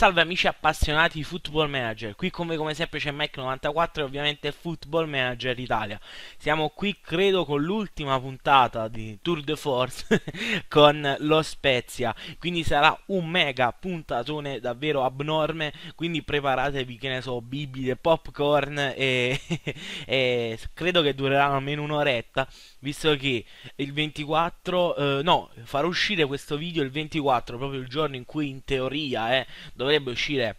Salve amici appassionati di Football Manager, qui con voi come sempre c'è mac 94 e ovviamente Football Manager Italia. Siamo qui credo con l'ultima puntata di Tour de Force con lo Spezia, quindi sarà un mega puntatone davvero abnorme, quindi preparatevi che ne so, bibite, popcorn e, e credo che dureranno almeno un'oretta, visto che il 24, eh, no, farò uscire questo video il 24, proprio il giorno in cui in teoria eh, dovrebbe dovrebbe uscire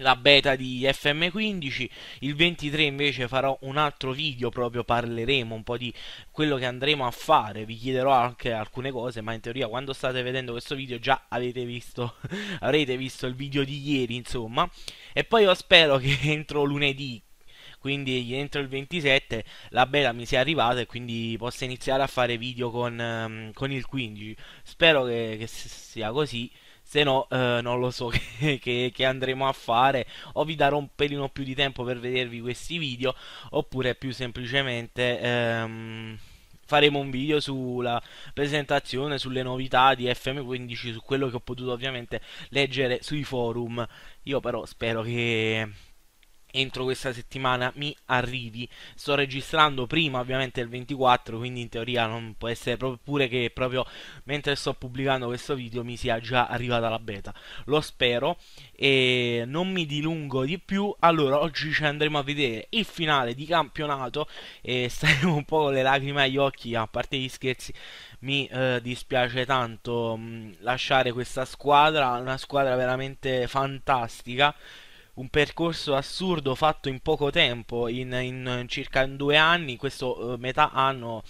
la beta di FM15, il 23 invece farò un altro video proprio parleremo un po' di quello che andremo a fare, vi chiederò anche alcune cose, ma in teoria quando state vedendo questo video già avete visto avrete visto il video di ieri, insomma. E poi io spero che entro lunedì quindi entro il 27 la beta mi sia arrivata e quindi possa iniziare a fare video con, ehm, con il 15 spero che, che sia così se no eh, non lo so che, che, che, andremo a fare o vi darò un pelino più di tempo per vedervi questi video oppure più semplicemente ehm, faremo un video sulla presentazione, sulle novità di FM15, su quello che ho potuto ovviamente leggere sui forum. Io però spero che entro questa settimana mi arrivi. Sto registrando prima ovviamente il 24, quindi in teoria non può essere proprio pure che proprio mentre sto pubblicando questo video mi sia già arrivata la beta. Lo spero e non mi dilungo di più. Allora, oggi ci andremo a vedere il finale di campionato e staremo un po' con le lacrime agli occhi, a parte gli scherzi. Mi eh, dispiace tanto mh, mm, lasciare questa squadra, una squadra veramente fantastica un percorso assurdo fatto in poco tempo, in, in eh, circa due anni, questo uh, metà anno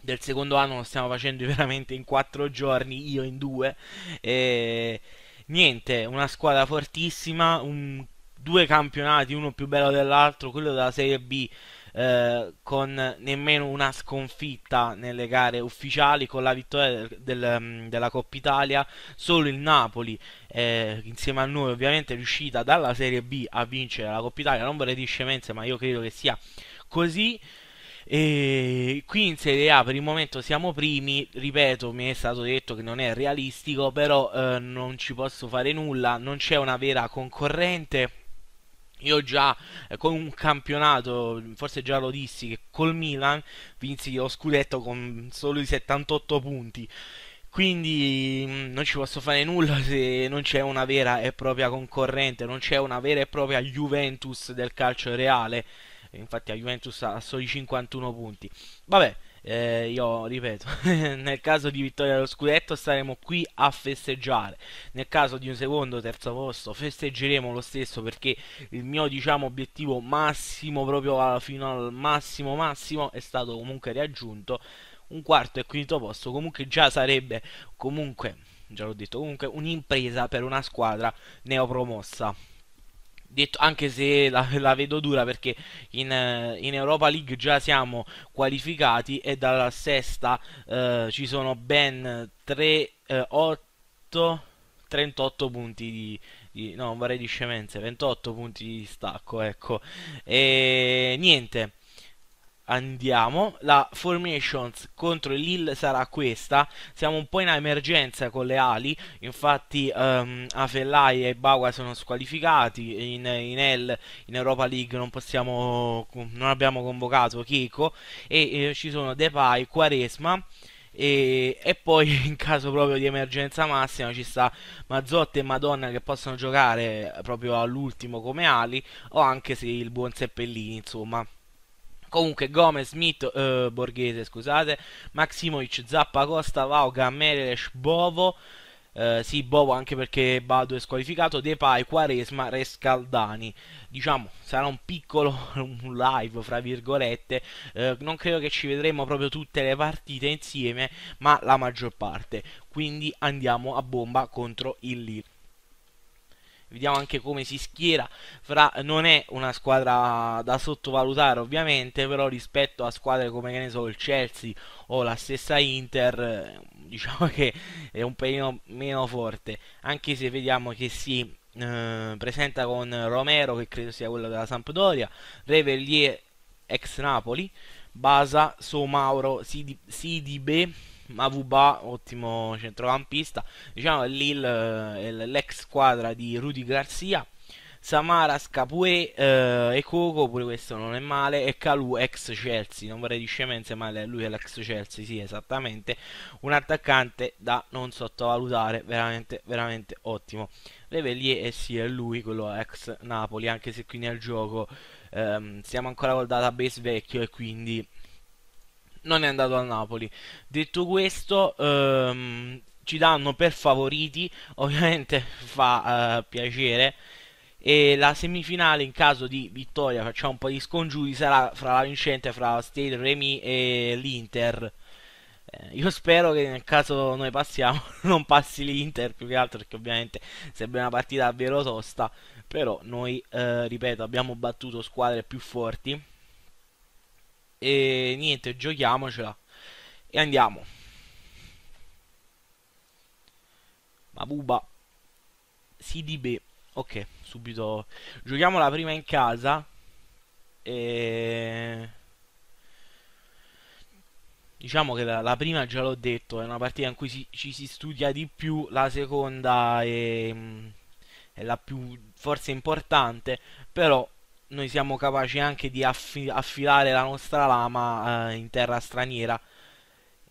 del secondo anno lo stiamo facendo veramente in quattro giorni, io in due. E, niente, una squadra fortissima, un, due campionati, uno più bello dell'altro, quello della Serie B. Eh, con nemmeno una sconfitta nelle gare ufficiali, con la vittoria del, del, mm, della Coppa Italia, solo il Napoli eh, insieme a noi ovviamente è riuscita dalla Serie B a vincere la Coppa Italia, non vorrei dire scemenze ma io credo che sia così. E qui in Serie A per il momento siamo primi, ripeto, mi è stato detto che non è realistico, però eh, non ci posso fare nulla, non c'è una vera concorrente. Io già eh, con un campionato, forse già lo dissi, che col Milan vinsi lo scudetto con solo i 78 punti. Quindi mm, non ci posso fare nulla se non c'è una vera e propria concorrente, non c'è una vera e propria Juventus del calcio reale. Eh, infatti la Juventus ha soli 51 punti. Vabbè, eh, io ripeto, nel caso di vittoria dello scudetto staremo qui a festeggiare, nel caso di un secondo o terzo posto festeggeremo lo stesso perché il mio diciamo obiettivo massimo proprio ah, fino al massimo massimo è stato comunque raggiunto un quarto e quinto posto comunque già sarebbe comunque, già l'ho detto, comunque un'impresa per una squadra neopromossa. Detto, anche se la, la, vedo dura perché in, in, Europa League già siamo qualificati e dalla sesta eh, ci sono ben 3, eh, 8, 38 punti di, no non vorrei di scemenze, 28 punti di stacco ecco e niente andiamo. La formations contro il Lille sarà questa. Siamo un po' in emergenza con le ali. Infatti, um, ehm, Afellai e Bagua sono squalificati. In, in, L, in Europa League, non, possiamo, non abbiamo convocato Chico. E eh, ci sono Depay, Quaresma. E, e, poi in caso proprio di emergenza massima ci sta Mazzotti e Madonna che possono giocare proprio all'ultimo come ali o anche se il buon Seppellini insomma Comunque Gomez, Smith, eh, Borghese, scusate, Maximovic, Zappa, Costa, Vau, Gammeresh, Bovo, eh, sì Bovo anche perché Baldo è squalificato, Depay, Quaresma, Rescaldani. Diciamo, sarà un piccolo un live, fra virgolette, eh, non credo che ci vedremo proprio tutte le partite insieme, ma la maggior parte. Quindi andiamo a bomba contro il Lille vediamo anche come si schiera fra non è una squadra da sottovalutare ovviamente però rispetto a squadre come che ne so il Chelsea o la stessa Inter eh, diciamo che è un pelino meno forte anche se vediamo che si eh, presenta con Romero che credo sia quello della Sampdoria Revellier ex Napoli Basa Somauro Sidi, Sidibe Mavuba, ottimo centrocampista. Diciamo Lille eh, l'ex squadra di Rudy Garcia. Samara, Scapue eh, e Coco, pure questo non è male, e Calù, ex Chelsea, non vorrei di scemenze, ma lui è l'ex Chelsea, sì, esattamente, un attaccante da non sottovalutare, veramente, veramente ottimo. Levelier, eh sì, è lui, quello ex Napoli, anche se qui nel gioco ehm, siamo ancora col database vecchio e quindi non è andato a Napoli. Detto questo, ehm, ci danno per favoriti, ovviamente fa eh, piacere. E la semifinale, in caso di vittoria, facciamo un po' di scongiuri, sarà fra la vincente fra Stade Remy e l'Inter. Eh, io spero che nel caso noi passiamo, non passi l'Inter più che altro perché ovviamente sarebbe una partita davvero tosta, però noi, eh, ripeto, abbiamo battuto squadre più forti e niente, giochiamocela. E andiamo. Mabuba. CDB. Ok, subito. Giochiamo la prima in casa. E... Diciamo che la, la prima già l'ho detto, è una partita in cui si, ci si studia di più, la seconda è, mm, è la più forse importante, però noi siamo capaci anche di affi- affilare la nostra lama eh, in terra straniera.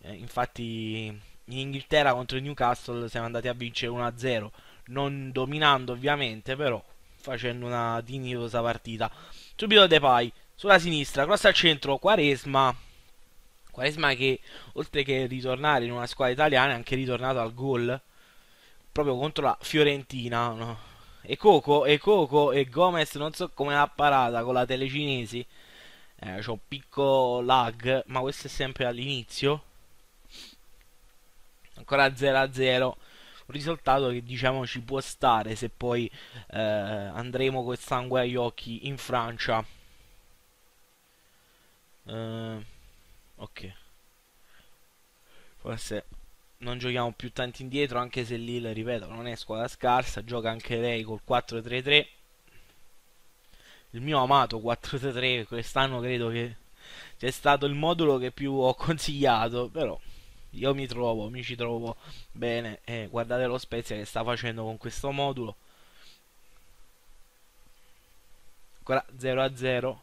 Eh, infatti in Inghilterra contro il Newcastle siamo andati a vincere 1-0, non dominando ovviamente, però facendo una dignitosa partita. Subito De Pai, sulla sinistra, cross al centro, Quaresma. Quaresma che oltre che ritornare in una squadra italiana è anche ritornato al gol proprio contro la Fiorentina, no? E Coco, e Coco e Gomez non so come ha parata con la tele cinesi. Eh, c'ho un piccolo lag, ma questo è sempre all'inizio. Ancora 0-0. Un risultato che diciamo ci può stare se poi eh, andremo col sangue agli occhi in Francia. Eh, ok. Forse non giochiamo più tanto indietro, anche se Lille, ripeto, non è squadra scarsa, gioca anche lei col 4-3-3. Il mio amato 4-3-3 quest'anno credo che sia stato il modulo che più ho consigliato, però io mi trovo, mi ci trovo bene. Eh, guardate lo Spezia che sta facendo con questo modulo. Ancora 0-0.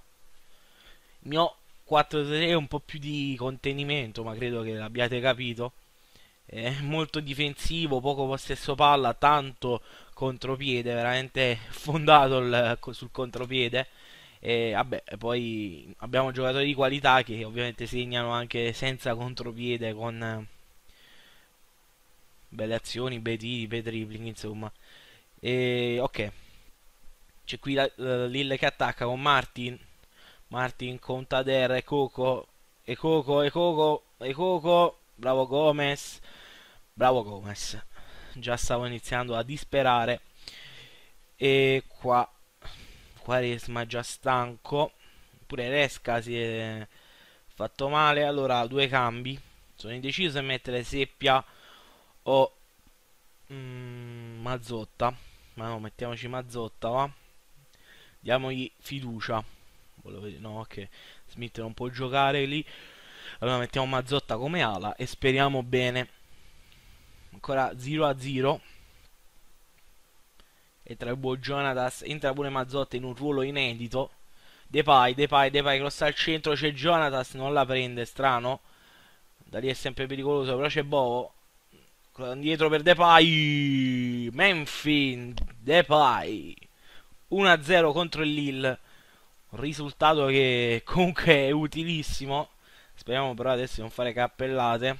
Il mio 4-3 è un po' più di contenimento, ma credo che l'abbiate capito eh, molto difensivo, poco possesso palla, tanto contropiede, veramente fondato il, sul contropiede. E vabbè, poi abbiamo giocatori di qualità che ovviamente segnano anche senza contropiede con eh, belle azioni, bei tiri, bei dribbling, insomma. E, ok, c'è qui la, la Lille che attacca con Martin, Martin con Tader e Coco, e Coco, e Coco, e Coco, bravo Gomez, bravo Gomez, già stavo iniziando a disperare e qua Quaresma già stanco, pure Resca si è fatto male, allora due cambi, sono indeciso se mettere Seppia o mm, Mazzotta, ma no mettiamoci Mazzotta va, diamogli fiducia, Volevo... no ok, Smith non può giocare lì, allora mettiamo Mazzotta come ala e speriamo bene. Ancora 0 a 0. E tra buon Jonatas entra pure Mazzotta in un ruolo inedito. Depay, Depay, Depay cross al centro, c'è Jonatas, non la prende, strano. Da lì è sempre pericoloso, però c'è Bovo. Indietro per Depay. Memphis, Depay. 1-0 contro il Lille. risultato che comunque è utilissimo Speriamo però adesso di non fare cappellate.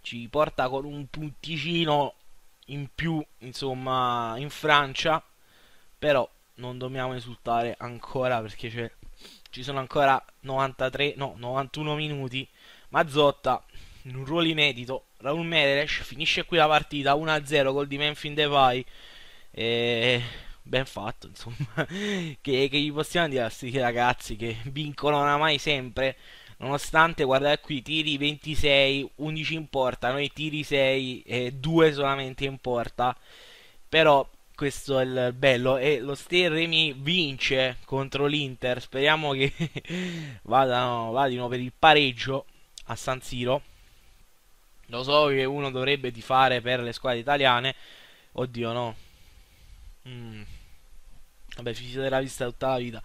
Ci porta con un punticino in più, insomma, in Francia. Però non dobbiamo esultare ancora perché ci sono ancora 93, no, 91 minuti. Mazzotta in un ruolo inedito. Raul Meresh finisce qui la partita 1-0 col di Memphis Devai. E ben fatto, insomma, che, che gli possiamo dire a questi ragazzi che vincono oramai sempre, nonostante, guardate qui, tiri 26, 11 in porta, noi tiri 6 e 2 solamente in porta, però questo è il bello e lo Sterremi vince contro l'Inter, speriamo che vadano, vadino per il pareggio a San Siro, lo so che uno dovrebbe fare per le squadre italiane, oddio no. Mm. Vabbè, finita della vista tutta la vita.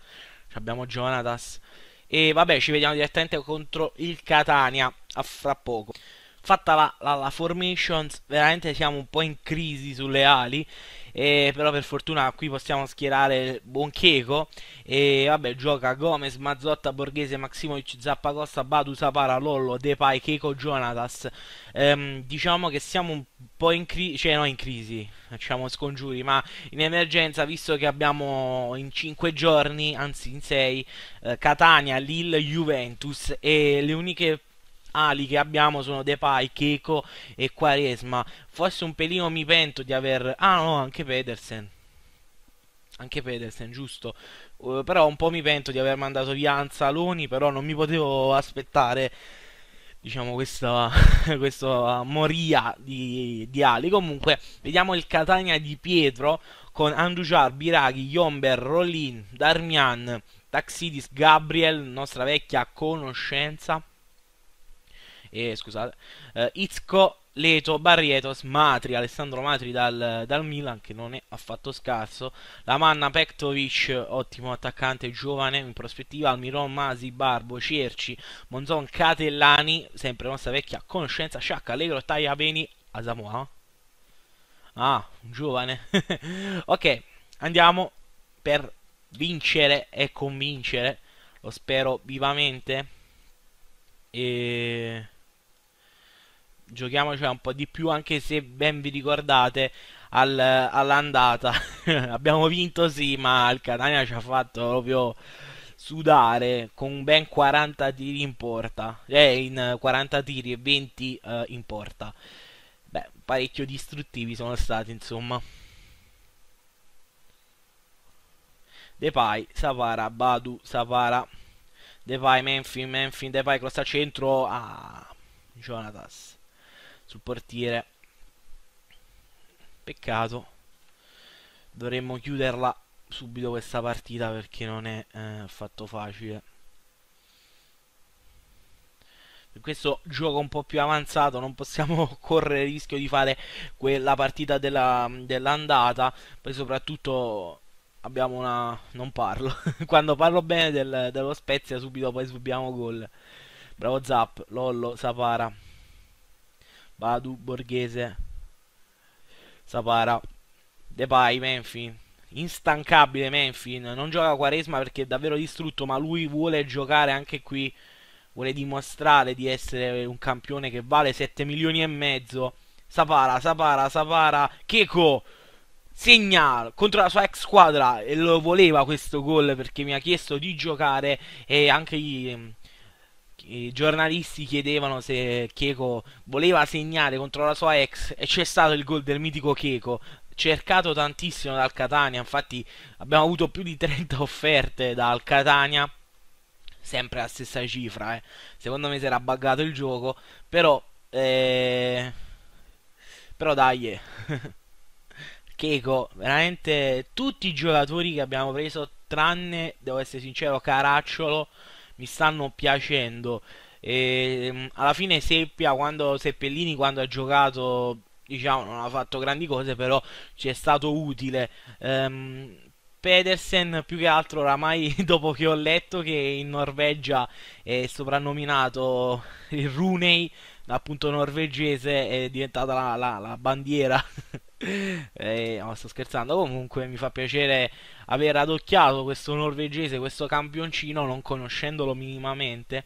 Ci abbiamo Jonatas. E vabbè, ci vediamo direttamente contro il Catania a fra poco. Fatta la, la, la formations, veramente siamo un po' in crisi sulle ali eh, però per fortuna qui possiamo schierare Boncheco e vabbè gioca Gomez, Mazzotta, Borghese, Maximovic, Zappacosta, Badu, Sapara, Lollo, Depay, Keiko, Jonatas ehm, diciamo che siamo un po' in crisi, cioè no in crisi, facciamo scongiuri, ma in emergenza visto che abbiamo in 5 giorni, anzi in 6, eh, Catania, Lille, Juventus e le uniche ali che abbiamo sono Depay, Keiko e Quaresma. Forse un pelino mi pento di aver... Ah no, anche Pedersen. Anche Pedersen, giusto. Uh, però un po' mi pento di aver mandato via Anzaloni, però non mi potevo aspettare diciamo questa, questa moria di, di, ali. Comunque, vediamo il Catania di Pietro con Andujar, Biraghi, Yomber, Rollin, Darmian, Taxidis, Gabriel, nostra vecchia conoscenza eh, scusate, eh, Izco, Leto, Barrietos, Matri, Alessandro Matri dal, dal, Milan che non è affatto scarso, La Manna, Pektovic, ottimo attaccante giovane in prospettiva, Almiron, Masi, Barbo, Cerci, Monzon, Catellani, sempre nostra vecchia conoscenza, Sciacca, Allegro, Taia, Beni, Asamoa. Ah, un giovane. ok, andiamo per vincere e convincere. Lo spero vivamente. E giochiamoci un po' di più, anche se ben vi ricordate al, all'andata abbiamo vinto sì, ma il Catania ci ha fatto proprio sudare con ben 40 tiri in porta, eh, in 40 tiri e 20 eh, in porta. Beh, parecchio distruttivi sono stati, insomma. Depay, Savara, Badu, Savara, Depay, Menfin, Menfin, Depay, cross a centro a ah, Jonatas sul portiere. Peccato. Dovremmo chiuderla subito questa partita perché non è eh, affatto facile. Per questo gioco un po' più avanzato non possiamo correre il rischio di fare quella partita dell'andata. Dell poi soprattutto abbiamo una... non parlo. Quando parlo bene del, dello Spezia subito poi subiamo gol. Bravo Zap, Lollo, Sapara. Badu, Borghese, Sapara, Depay, Menfin. Instancabile Menfin, non gioca Quaresma perché è davvero distrutto, ma lui vuole giocare anche qui, vuole dimostrare di essere un campione che vale 7 milioni e mezzo. Sapara, Sapara, Sapara, Cheko segna contro la sua ex squadra e lo voleva questo gol perché mi ha chiesto di giocare e anche gli i giornalisti chiedevano se Chieco voleva segnare contro la sua ex e c'è stato il gol del mitico Chieco cercato tantissimo dal Catania, infatti abbiamo avuto più di 30 offerte dal Catania, sempre la stessa cifra, eh. secondo me si era buggato il gioco, però, eh... però dai, eh. Keiko, veramente tutti i giocatori che abbiamo preso, tranne, devo essere sincero, Caracciolo, mi stanno piacendo. E, ehm, alla fine Seppia, quando, Seppellini quando ha giocato diciamo non ha fatto grandi cose però ci è stato utile um, Pedersen più che altro oramai dopo che ho letto che in Norvegia è soprannominato il Rooney appunto norvegese è diventata la, la, la bandiera. eh, no, sto scherzando. Comunque mi fa piacere aver adocchiato questo norvegese, questo campioncino, non conoscendolo minimamente.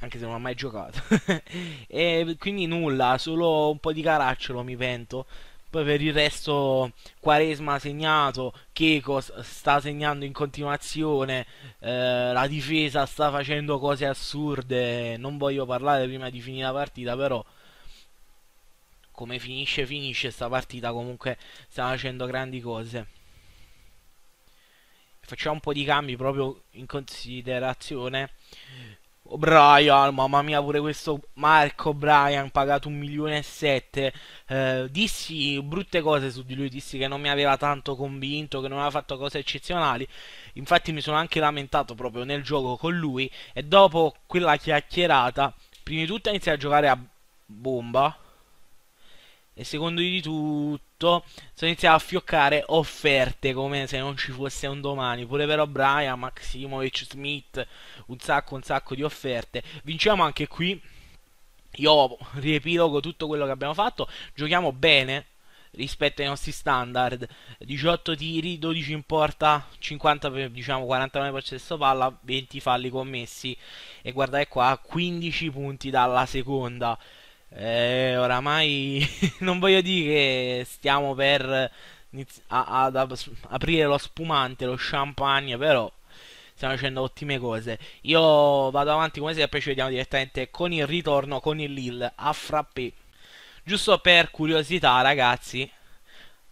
Anche se non ho mai giocato. e quindi nulla, solo un po' di caracciolo mi pento poi per il resto Quaresma ha segnato, Cheko sta segnando in continuazione, eh, la difesa sta facendo cose assurde, non voglio parlare prima di finire la partita, però come finisce finisce sta partita comunque sta facendo grandi cose. Facciamo un po' di cambi proprio in considerazione Brian, mamma mia, pure questo Marco Brian pagato un milione e sette. Eh, dissi brutte cose su di lui, dissi che non mi aveva tanto convinto, che non aveva fatto cose eccezionali. Infatti mi sono anche lamentato proprio nel gioco con lui e dopo quella chiacchierata, prima di tutto inizia a giocare a bomba e secondo di tutto tutto, sono iniziato a fioccare offerte come se non ci fosse un domani. Pure per O'Brien, Maximovic, Smith, un sacco, un sacco di offerte. Vinciamo anche qui. Io riepilogo tutto quello che abbiamo fatto. Giochiamo bene rispetto ai nostri standard 18 tiri, 12 in porta 50, diciamo 49% palla 20 falli commessi e guardate qua 15 punti dalla seconda eh, oramai non voglio dire che stiamo per a, ad aprire lo spumante, lo champagne, però stiamo facendo ottime cose. Io vado avanti come sempre, ci vediamo direttamente con il ritorno con il Lil a Frappé. Giusto per curiosità, ragazzi,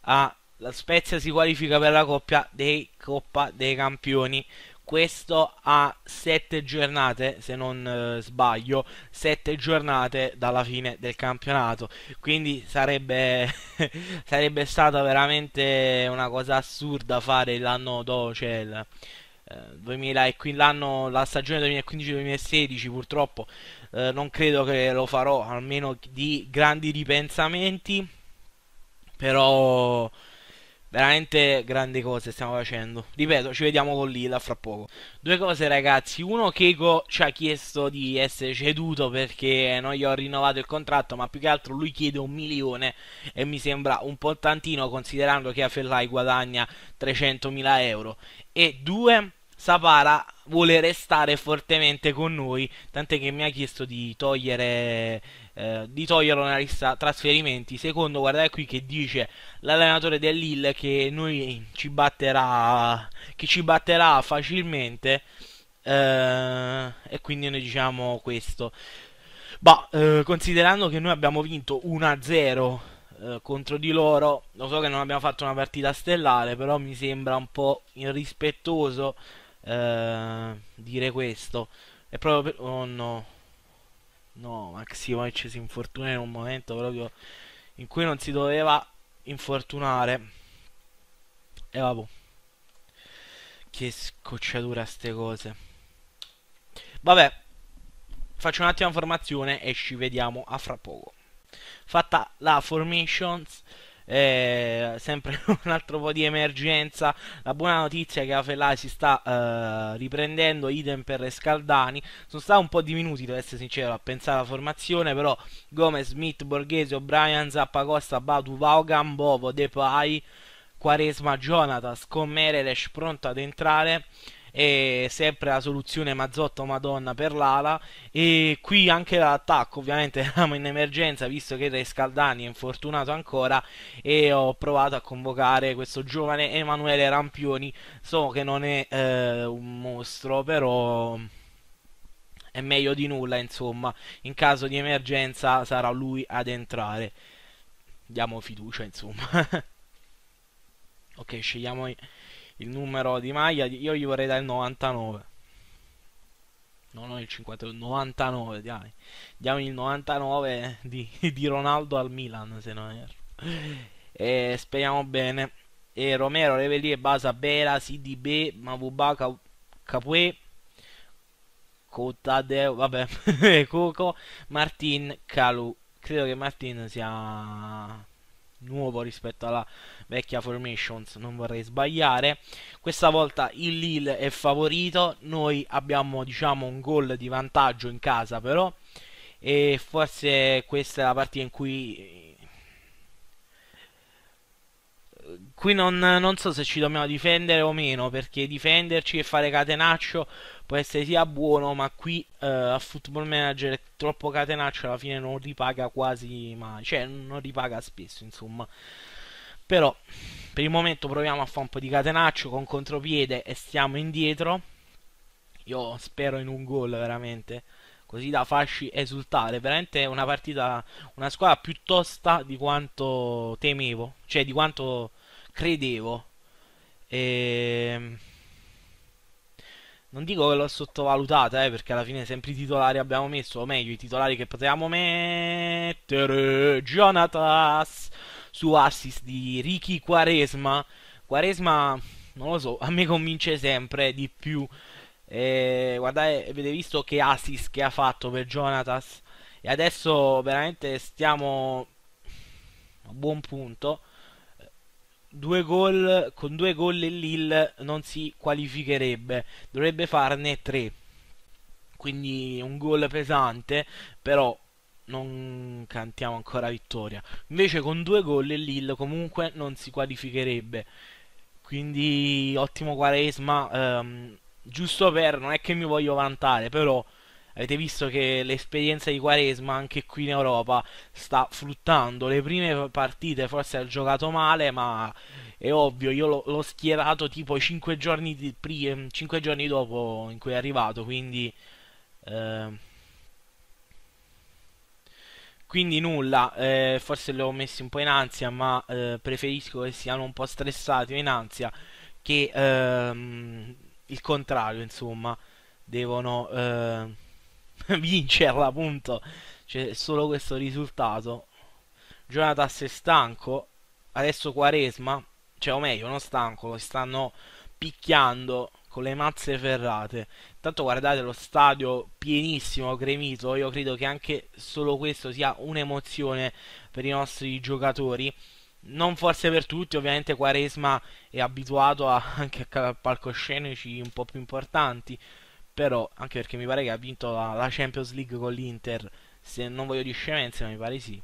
ah, la Spezia si qualifica per la coppia dei Coppa dei Campioni questo a 7 giornate, se non eh, sbaglio, 7 giornate dalla fine del campionato. Quindi sarebbe, sarebbe stata veramente una cosa assurda fare l'anno dopo, cioè il, eh, l'anno, la stagione 2015-2016 purtroppo eh, non credo che lo farò, almeno di grandi ripensamenti, però... Veramente grandi cose stiamo facendo. Ripeto, ci vediamo con Lila fra poco. Due cose ragazzi. Uno, Keiko ci ha chiesto di essere ceduto perché non gli ho rinnovato il contratto, ma più che altro lui chiede un milione e mi sembra un po' tantino considerando che a Fellai guadagna 300.000 euro. E due, Sapara vuole restare fortemente con noi, tant'è che mi ha chiesto di togliere eh, di toglierlo nella lista trasferimenti. Secondo, guardate qui che dice l'allenatore dell'Ill che noi ci batterà, che ci batterà facilmente. Eh, e quindi noi diciamo questo. Bah, eh, considerando che noi abbiamo vinto 1-0 eh, contro di loro, lo so che non abbiamo fatto una partita stellare, però mi sembra un po' irrispettoso eh, dire questo. È proprio per... Oh no, No, Maximovic si infortuna in un momento proprio in cui non si doveva infortunare. E vabbè. Che scocciatura ste cose. Vabbè. Faccio un'attima formazione e ci vediamo a fra poco. Fatta la formations eh, sempre un altro po' di emergenza. La buona notizia è che Afelai si sta eh, riprendendo, idem per Scaldani. Sono stati un po' di minuti, devo essere sincero, a pensare alla formazione, però Gomez, Smith, Borghese, O'Brien, Zappa Costa, Batu, Vaughan, Bovo, Depay, Quaresma, Jonathan, con Mereles pronto ad entrare è sempre la soluzione Mazzotto Madonna per l'ala e qui anche l'attacco ovviamente eravamo in emergenza visto che Rescaldani è infortunato ancora e ho provato a convocare questo giovane Emanuele Rampioni so che non è eh, un mostro però è meglio di nulla insomma in caso di emergenza sarà lui ad entrare diamo fiducia insomma ok scegliamo il numero di maglia, io gli vorrei dare il 99. No, non il 51, 99, dai. Diamo il 99 di, di Ronaldo al Milan, se non erro. E speriamo bene. E Romero, Revelie, Basa, Bera, CDB, Mavuba, Capue, Cotadeo, vabbè, Coco, Martin, Calu. Credo che Martin sia nuovo rispetto alla vecchia formations, non vorrei sbagliare. Questa volta il Lille è favorito, noi abbiamo diciamo un gol di vantaggio in casa però e forse questa è la partita in cui qui non, non, so se ci dobbiamo difendere o meno perché difenderci e fare catenaccio può essere sia buono ma qui eh, a football manager troppo catenaccio alla fine non ripaga quasi mai cioè non ripaga spesso insomma però per il momento proviamo a fare un po' di catenaccio con contropiede e stiamo indietro. Io spero in un gol veramente, così da farci esultare. Veramente una partita, una squadra più tosta di quanto temevo, cioè di quanto credevo. E... Ehm, non dico che l'ho sottovalutata, eh, perché alla fine sempre i titolari abbiamo messo, o meglio, i titolari che potevamo mettere. Jonatas su assist di Ricky Quaresma. Quaresma, non lo so, a me convince sempre di più. Eh, guardate, avete visto che assist che ha fatto per Jonathan. E adesso veramente stiamo a buon punto. Due gol, con due gol Lille non si qualificherebbe, dovrebbe farne tre. Quindi un gol pesante, però non cantiamo ancora vittoria. Invece con due gol il Lille comunque non si qualificherebbe. Quindi ottimo Quaresma, ehm, giusto per, non è che mi voglio vantare, però avete visto che l'esperienza di Quaresma anche qui in Europa sta fruttando. Le prime partite forse ha giocato male, ma è ovvio, io l'ho schierato tipo 5 giorni, di, 5 giorni dopo in cui è arrivato, quindi... Ehm, quindi nulla, eh, forse l'ho messo un po' in ansia, ma eh, preferisco che siano un po' stressati o in ansia che ehm, il contrario, insomma, devono eh, vincerla, appunto. C'è solo questo risultato. Jonatas è stanco, adesso Quaresma, cioè o meglio, non stanco, lo stanno picchiando con le mazze ferrate Tanto guardate lo stadio pienissimo, gremito, io credo che anche solo questo sia un'emozione per i nostri giocatori. Non forse per tutti, ovviamente Quaresma è abituato a, anche a palcoscenici un po' più importanti, però anche perché mi pare che ha vinto la, la Champions League con l'Inter, se non voglio di scemenze, ma mi pare sì.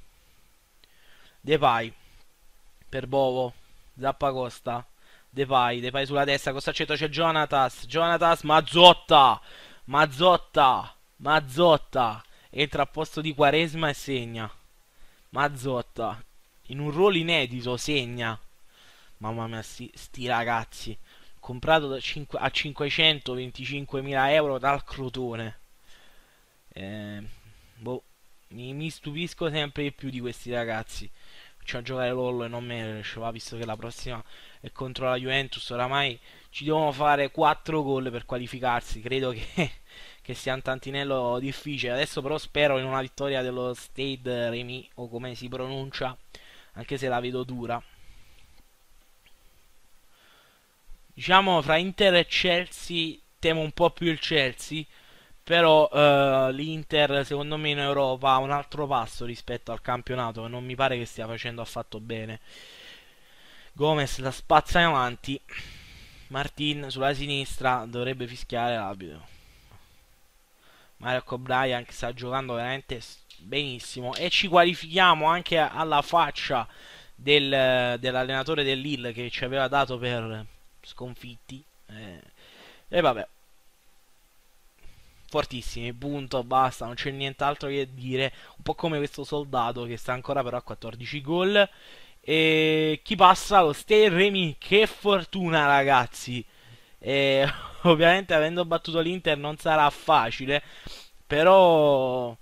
Depay, per Bovo, Zappacosta, Depay, Depay sulla destra, Costaccetto c'è Jonatas, Jonatas, Mazzotta, Mazzotta, Mazzotta, entra a posto di Quaresma e segna, Mazzotta, in un ruolo inedito segna, mamma mia sti, sti ragazzi, comprato a 525.000 euro dal Crotone, eh, boh, mi, mi stupisco sempre di più di questi ragazzi, faccio a giocare LOL e non me ne riusciva visto che la prossima e contro la Juventus oramai ci devono fare 4 gol per qualificarsi, credo che, che sia un tantinello difficile, adesso però spero in una vittoria dello Stade Remy o come si pronuncia, anche se la vedo dura. Diciamo fra Inter e Chelsea temo un po' più il Chelsea, però eh, l'Inter secondo me in Europa ha un altro passo rispetto al campionato non mi pare che stia facendo affatto bene. Gomez la spazza in avanti. Martin sulla sinistra dovrebbe fischiare l'abito. Mario O'Brien che sta giocando veramente benissimo e ci qualifichiamo anche alla faccia del, dell'allenatore del che ci aveva dato per sconfitti. Eh, e vabbè, fortissimi, punto, basta, non c'è nient'altro che dire. Un po' come questo soldato che sta ancora però a 14 gol. E chi passa lo Stay Remy, che fortuna ragazzi! E, ovviamente avendo battuto l'Inter non sarà facile, però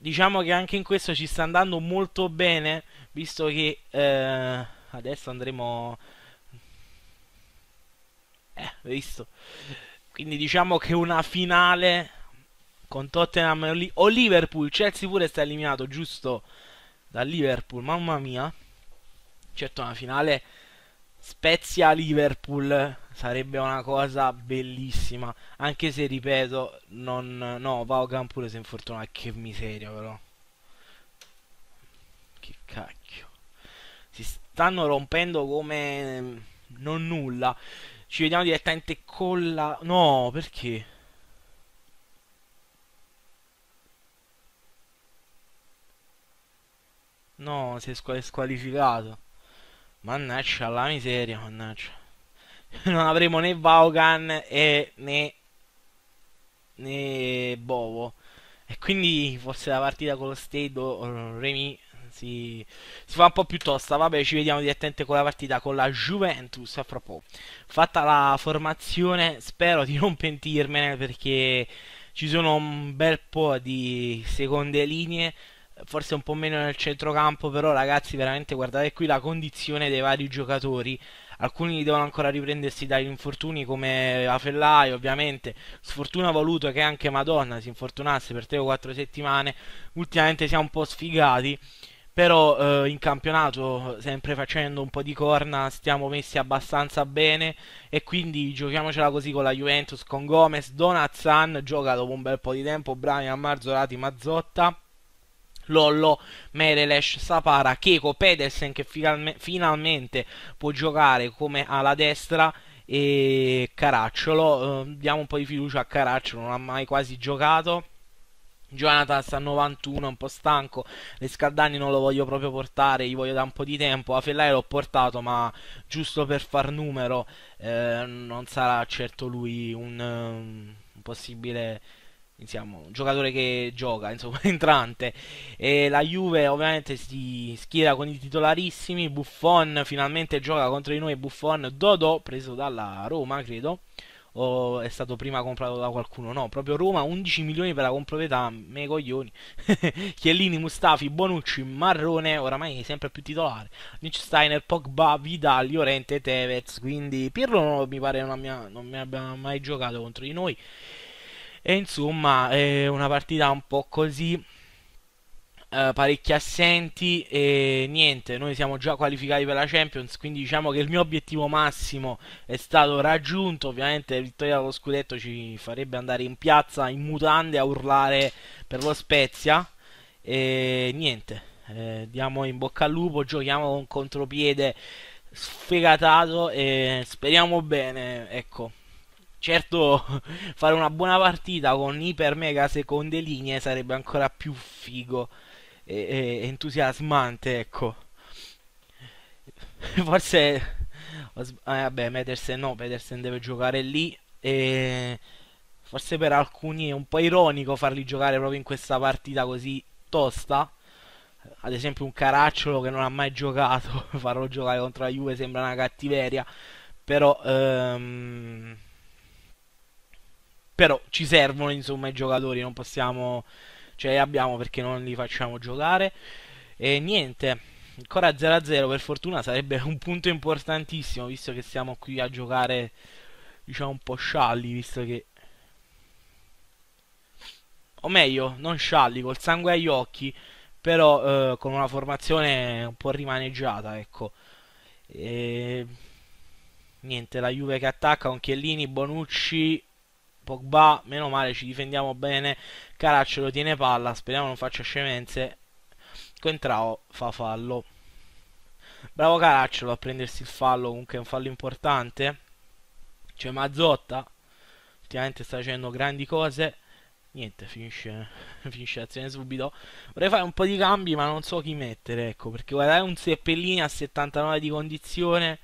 diciamo che anche in questo ci sta andando molto bene, visto che eh, adesso andremo... Eh, visto. Quindi diciamo che una finale con Tottenham o Liverpool, Chelsea pure sta eliminato, giusto? Da Liverpool, mamma mia certo una finale Spezia-Liverpool sarebbe una cosa bellissima, anche se ripeto, non... no, Vaughan pure si è infortunato, che miseria però. Che cacchio. Si stanno rompendo come non nulla. Ci vediamo direttamente con la... No, perché? No, si è squalificato. Mannaggia la miseria, mannaggia. Non avremo né Vaughan e né, né Bovo. E quindi forse la partita con lo State o Remy si, si, fa un po' più tosta. Vabbè, ci vediamo direttamente con la partita con la Juventus. A propos, fatta la formazione, spero di non pentirmene perché ci sono un bel po' di seconde linee forse un po' meno nel centrocampo, però ragazzi veramente guardate qui la condizione dei vari giocatori. Alcuni devono ancora riprendersi dagli infortuni come Afellai ovviamente, sfortuna ha voluto che anche Madonna si infortunasse per 3 o 4 settimane, ultimamente siamo un po' sfigati, però eh, in campionato sempre facendo un po' di corna stiamo messi abbastanza bene e quindi giochiamocela così con la Juventus, con Gomez, Donazan, gioca dopo un bel po' di tempo, Brian Marzorati, Mazzotta Lollo, Merelesh, Sapara, Keiko, Pedersen che finalmente può giocare come alla destra e Caracciolo, eh, diamo un po' di fiducia a Caracciolo, non ha mai quasi giocato. Jonathan sta a 91, è un po' stanco. Riscaldani non lo voglio proprio portare, gli voglio da un po' di tempo. A Fellai l'ho portato, ma giusto per far numero, eh, non sarà certo lui un, ehm, un possibile Insomma, un giocatore che gioca, insomma, entrante. E la Juve ovviamente si schiera con i titolarissimi. Buffon finalmente gioca contro di noi. Buffon Dodo, preso dalla Roma, credo. O è stato prima comprato da qualcuno? No, proprio Roma, 11 milioni per la comproprietà, me coglioni. Chiellini, Mustafi, Bonucci, Marrone, oramai sempre più titolare. Steiner, Pogba, Vidal, Llorente, Tevez. Quindi Pirlo non mi pare non, abbia, non mi abbia mai giocato contro di noi. E insomma, è una partita un po' così. Eh, parecchi assenti e niente, noi siamo già qualificati per la Champions, quindi diciamo che il mio obiettivo massimo è stato raggiunto, ovviamente la vittoria dello scudetto ci farebbe andare in piazza in mutande a urlare per lo Spezia e niente, eh, diamo in bocca al lupo, giochiamo con contropiede sfegatato e speriamo bene, ecco. Certo, fare una buona partita con iper mega seconde linee sarebbe ancora più figo e, e entusiasmante, ecco. Forse... Eh, vabbè, Petersen no, Petersen deve giocare lì e... Forse per alcuni è un po' ironico farli giocare proprio in questa partita così tosta. Ad esempio un Caracciolo che non ha mai giocato, farlo giocare contro la Juve sembra una cattiveria. Però... Ehm però ci servono insomma i giocatori, non possiamo... Cioè abbiamo perché non li facciamo giocare. E niente, ancora 0-0 per fortuna sarebbe un punto importantissimo visto che siamo qui a giocare diciamo un po' scialli visto che o meglio non scialli col sangue agli occhi però eh, con una formazione un po' rimaneggiata ecco e... niente la Juve che attacca con Chiellini, Bonucci Pogba, meno male, ci difendiamo bene. Caraccio lo tiene palla, speriamo non faccia scemenze. Contrao fa fallo. Bravo Caracciolo a prendersi il fallo, comunque è un fallo importante. C'è Mazzotta, ultimamente sta facendo grandi cose. Niente, finisce, finisce l'azione subito. Vorrei fare un po' di cambi, ma non so chi mettere, ecco, perché è un Seppellini a 79 di condizione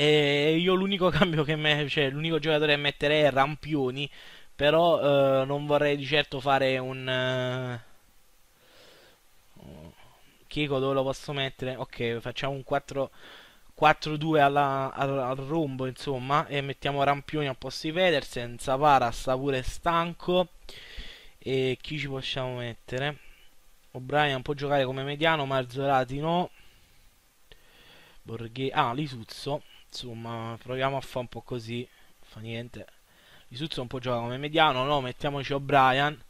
e io l'unico cambio che me, cioè, l'unico giocatore che metterei è Rampioni, però eh, non vorrei di certo fare un eh... Chico dove lo posso mettere? Ok, facciamo un 4 2 al, rombo, insomma, e mettiamo Rampioni a posto di Pedersen, Savara sta pure stanco e chi ci possiamo mettere? O'Brien può giocare come mediano, Marzorati no. Borghe... Ah, Lisuzzo insomma proviamo a fare un po' così fa niente Isuzzo un po' gioca come mediano no mettiamoci O'Brien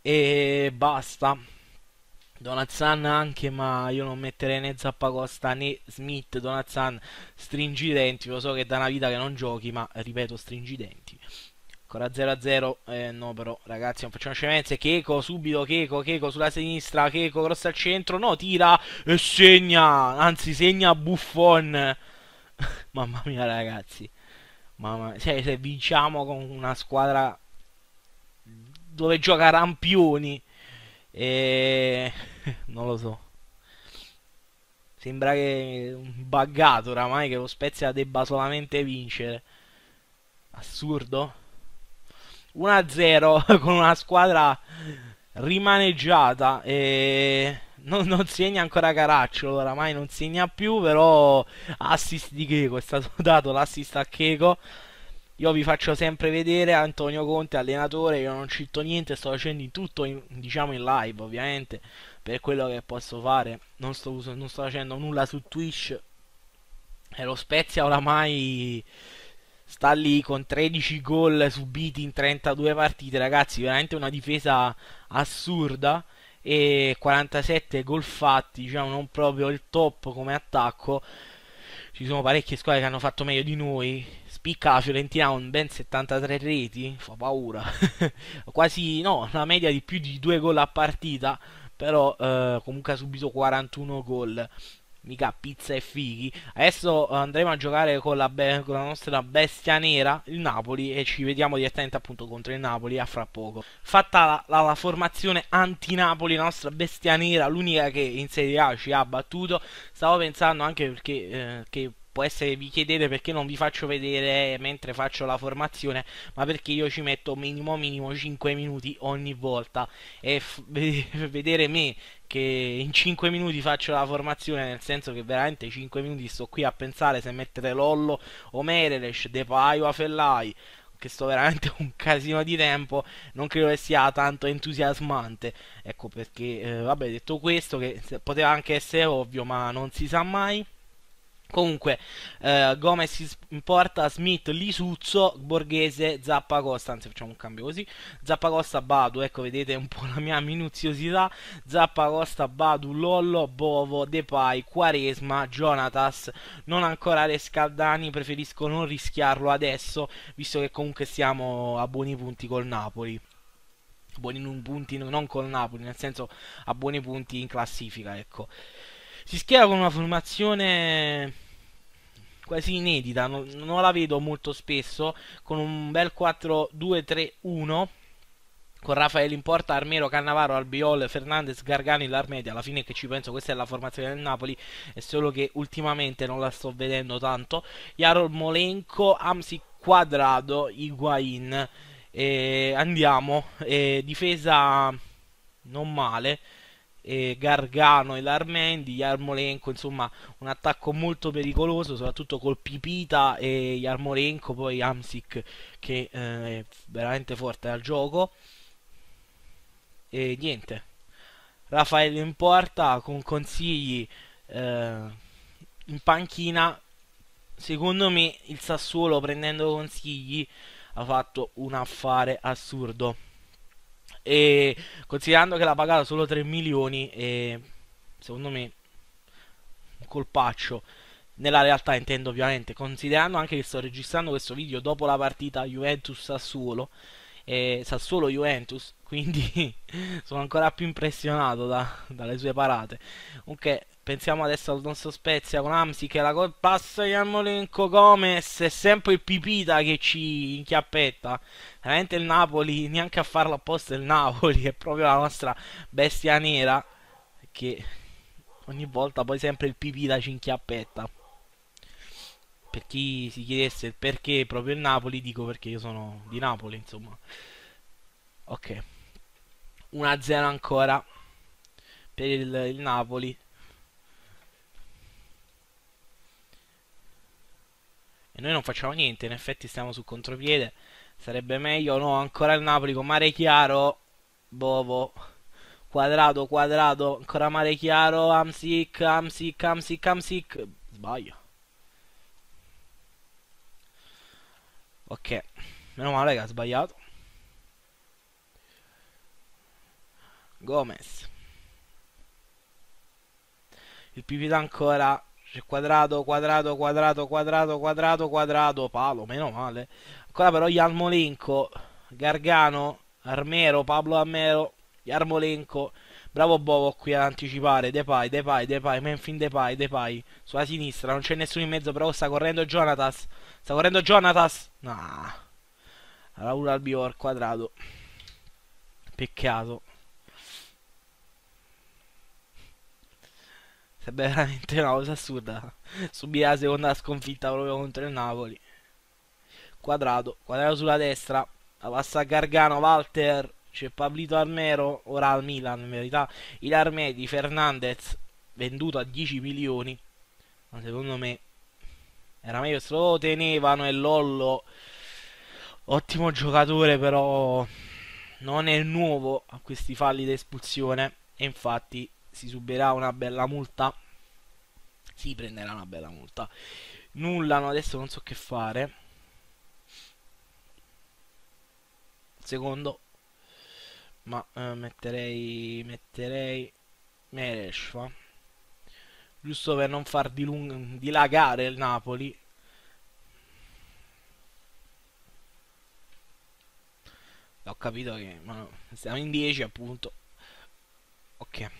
e basta Donazan anche ma io non metterei né Zappacosta né Smith Donazan stringi i denti lo so che è da una vita che non giochi ma ripeto stringi i denti ancora 0-0 eh, no però ragazzi non facciamo scemenze Checo subito Checo Checo sulla sinistra Checo cross al centro no tira e segna anzi segna Buffon Mamma mia ragazzi. Mamma mia. Cioè, se vinciamo con una squadra dove gioca Rampioni. E... non lo so. Sembra che un buggato oramai che lo Spezia debba solamente vincere. Assurdo. 1-0 con una squadra rimaneggiata e non, non segna ancora Caracciolo, oramai non segna più, però assist di Checo, è stato dato l'assist a Checo. Io vi faccio sempre vedere Antonio Conte, allenatore, io non cito niente, sto facendo tutto in, diciamo in live ovviamente, per quello che posso fare, non sto, non sto facendo nulla su Twitch. E lo Spezia oramai sta lì con 13 gol subiti in 32 partite, ragazzi, veramente una difesa assurda e 47 gol fatti, diciamo non proprio il top come attacco. Ci sono parecchie squadre che hanno fatto meglio di noi. Spicca la Fiorentina con ben 73 reti, fa paura. Quasi no, una media di più di 2 gol a partita, però eh, comunque ha subito 41 gol mica pizza e fighi. Adesso eh, andremo a giocare con la, con la, nostra bestia nera, il Napoli, e ci vediamo direttamente appunto contro il Napoli a fra poco. Fatta la, la, la formazione anti-Napoli, la nostra bestia nera, l'unica che in Serie A ci ha battuto, stavo pensando anche perché... Eh, che può essere vi chiedete perché non vi faccio vedere eh, mentre faccio la formazione, ma perché io ci metto minimo minimo 5 minuti ogni volta e vedere me che in 5 minuti faccio la formazione, nel senso che veramente 5 minuti sto qui a pensare se mettere Lollo o Merelesh, Depay o Afellai, che sto veramente un casino di tempo, non credo che sia tanto entusiasmante. Ecco perché, eh, vabbè, detto questo, che poteva anche essere ovvio, ma non si sa mai. Comunque, eh, Gomez importa Smith, Lisuzzo, Borghese, Zappa Costa. Anzi, facciamo un cambio così. Zappa Costa, Badu. Ecco, vedete un po' la mia minuziosità. Zappa Costa, Badu, Lollo, Bovo, Depay, Quaresma, Jonatas. Non ancora Rescaldani. Preferisco non rischiarlo adesso, visto che comunque siamo a buoni punti col Napoli buoni punti non col Napoli, nel senso a buoni punti in classifica, ecco. Si schiera con una formazione quasi inedita, non, non la vedo molto spesso, con un bel 4-2-3-1 con Raffaele in porta, Armero, Cannavaro, Albiol, Fernandez, Gargani, Larmedia, alla fine che ci penso questa è la formazione del Napoli, è solo che ultimamente non la sto vedendo tanto, Jarol Molenco, Amsi Quadrado, Higuain, eh, andiamo, eh, difesa non male, eh, Gargano e l'Armendi, Yarmolenko, insomma un attacco molto pericoloso, soprattutto col Pipita e Yarmolenko, poi Amsic che eh, è veramente forte al gioco. E niente, Raffaele in porta con consigli eh, in panchina. Secondo me il Sassuolo prendendo consigli ha fatto un affare assurdo. E considerando che l'ha pagato solo 3 milioni, e secondo me un colpaccio. Nella realtà intendo ovviamente, considerando anche che sto registrando questo video dopo la partita Juventus-Sassuolo, eh, Sassuolo-Juventus, quindi sono ancora più impressionato da, dalle sue parate. Comunque, Pensiamo adesso al nostro Spezia con Amsi che la col passa Iamolenko Gomez è sempre il Pipita che ci inchiappetta. Veramente il Napoli, neanche a farlo apposta il Napoli, è proprio la nostra bestia nera che ogni volta poi sempre il Pipita ci inchiappetta. Per chi si chiedesse il perché proprio il Napoli, dico perché io sono di Napoli, insomma. Ok. 1-0 ancora per il, il Napoli. e noi non facciamo niente, in effetti stiamo sul contropiede, sarebbe meglio, no, ancora il Napoli con mare chiaro, Bovo, quadrato, quadrato, ancora mare chiaro, Amsic, Amsic, Amsic, Amsic, sbaglio. Ok, meno male che ha sbagliato. Gomez. Il Pipita ancora quadrato, quadrato, quadrato, quadrato, quadrato, quadrato, palo, meno male. Ancora però Yarmolenko, Gargano, Armero, Pablo Armero, Yarmolenko. Bravo Bovo qui ad anticipare, Depay, Depay, Depay, Menfin Depay, Depay. Sulla sinistra, non c'è nessuno in mezzo, però sta correndo Jonatas. Sta correndo Jonatas. No. Raul Albior, quadrato. Peccato. Sarebbe veramente una cosa assurda. Subire la seconda sconfitta proprio contro il Napoli. Quadrato, quadrato sulla destra. La passa a Gargano, Walter. C'è Pablito Armero, ora al Milan in verità. Il di Fernandez, venduto a 10 milioni. Ma secondo me era meglio se lo tenevano e Lollo. Ottimo giocatore però non è nuovo a questi falli d'espulsione E infatti si subirà una bella multa. Si prenderà una bella multa. Nulla, no, adesso non so che fare. Secondo. Ma eh, metterei... Metterei... Meresh, Giusto per non far dilagare il Napoli. Ho capito che... Ma no, siamo in 10 appunto. Ok.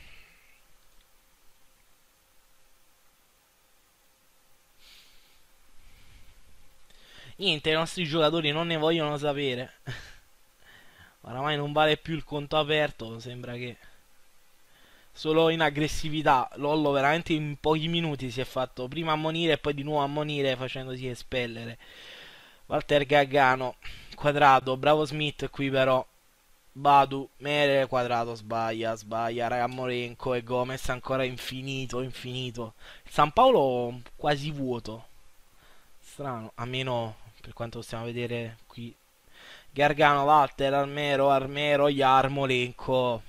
niente, i nostri giocatori non ne vogliono sapere. Oramai non vale più il conto aperto, sembra che solo in aggressività. Lollo veramente in pochi minuti si è fatto prima ammonire e poi di nuovo ammonire facendosi espellere. Walter Gaggano, quadrato, bravo Smith qui però. Badu, Mere, quadrato, sbaglia, sbaglia, raga Morenco e Gomez ancora infinito, infinito. San Paolo quasi vuoto. Strano, a meno per quanto possiamo vedere qui Gargano, Walter, Armero, Armero, Lenco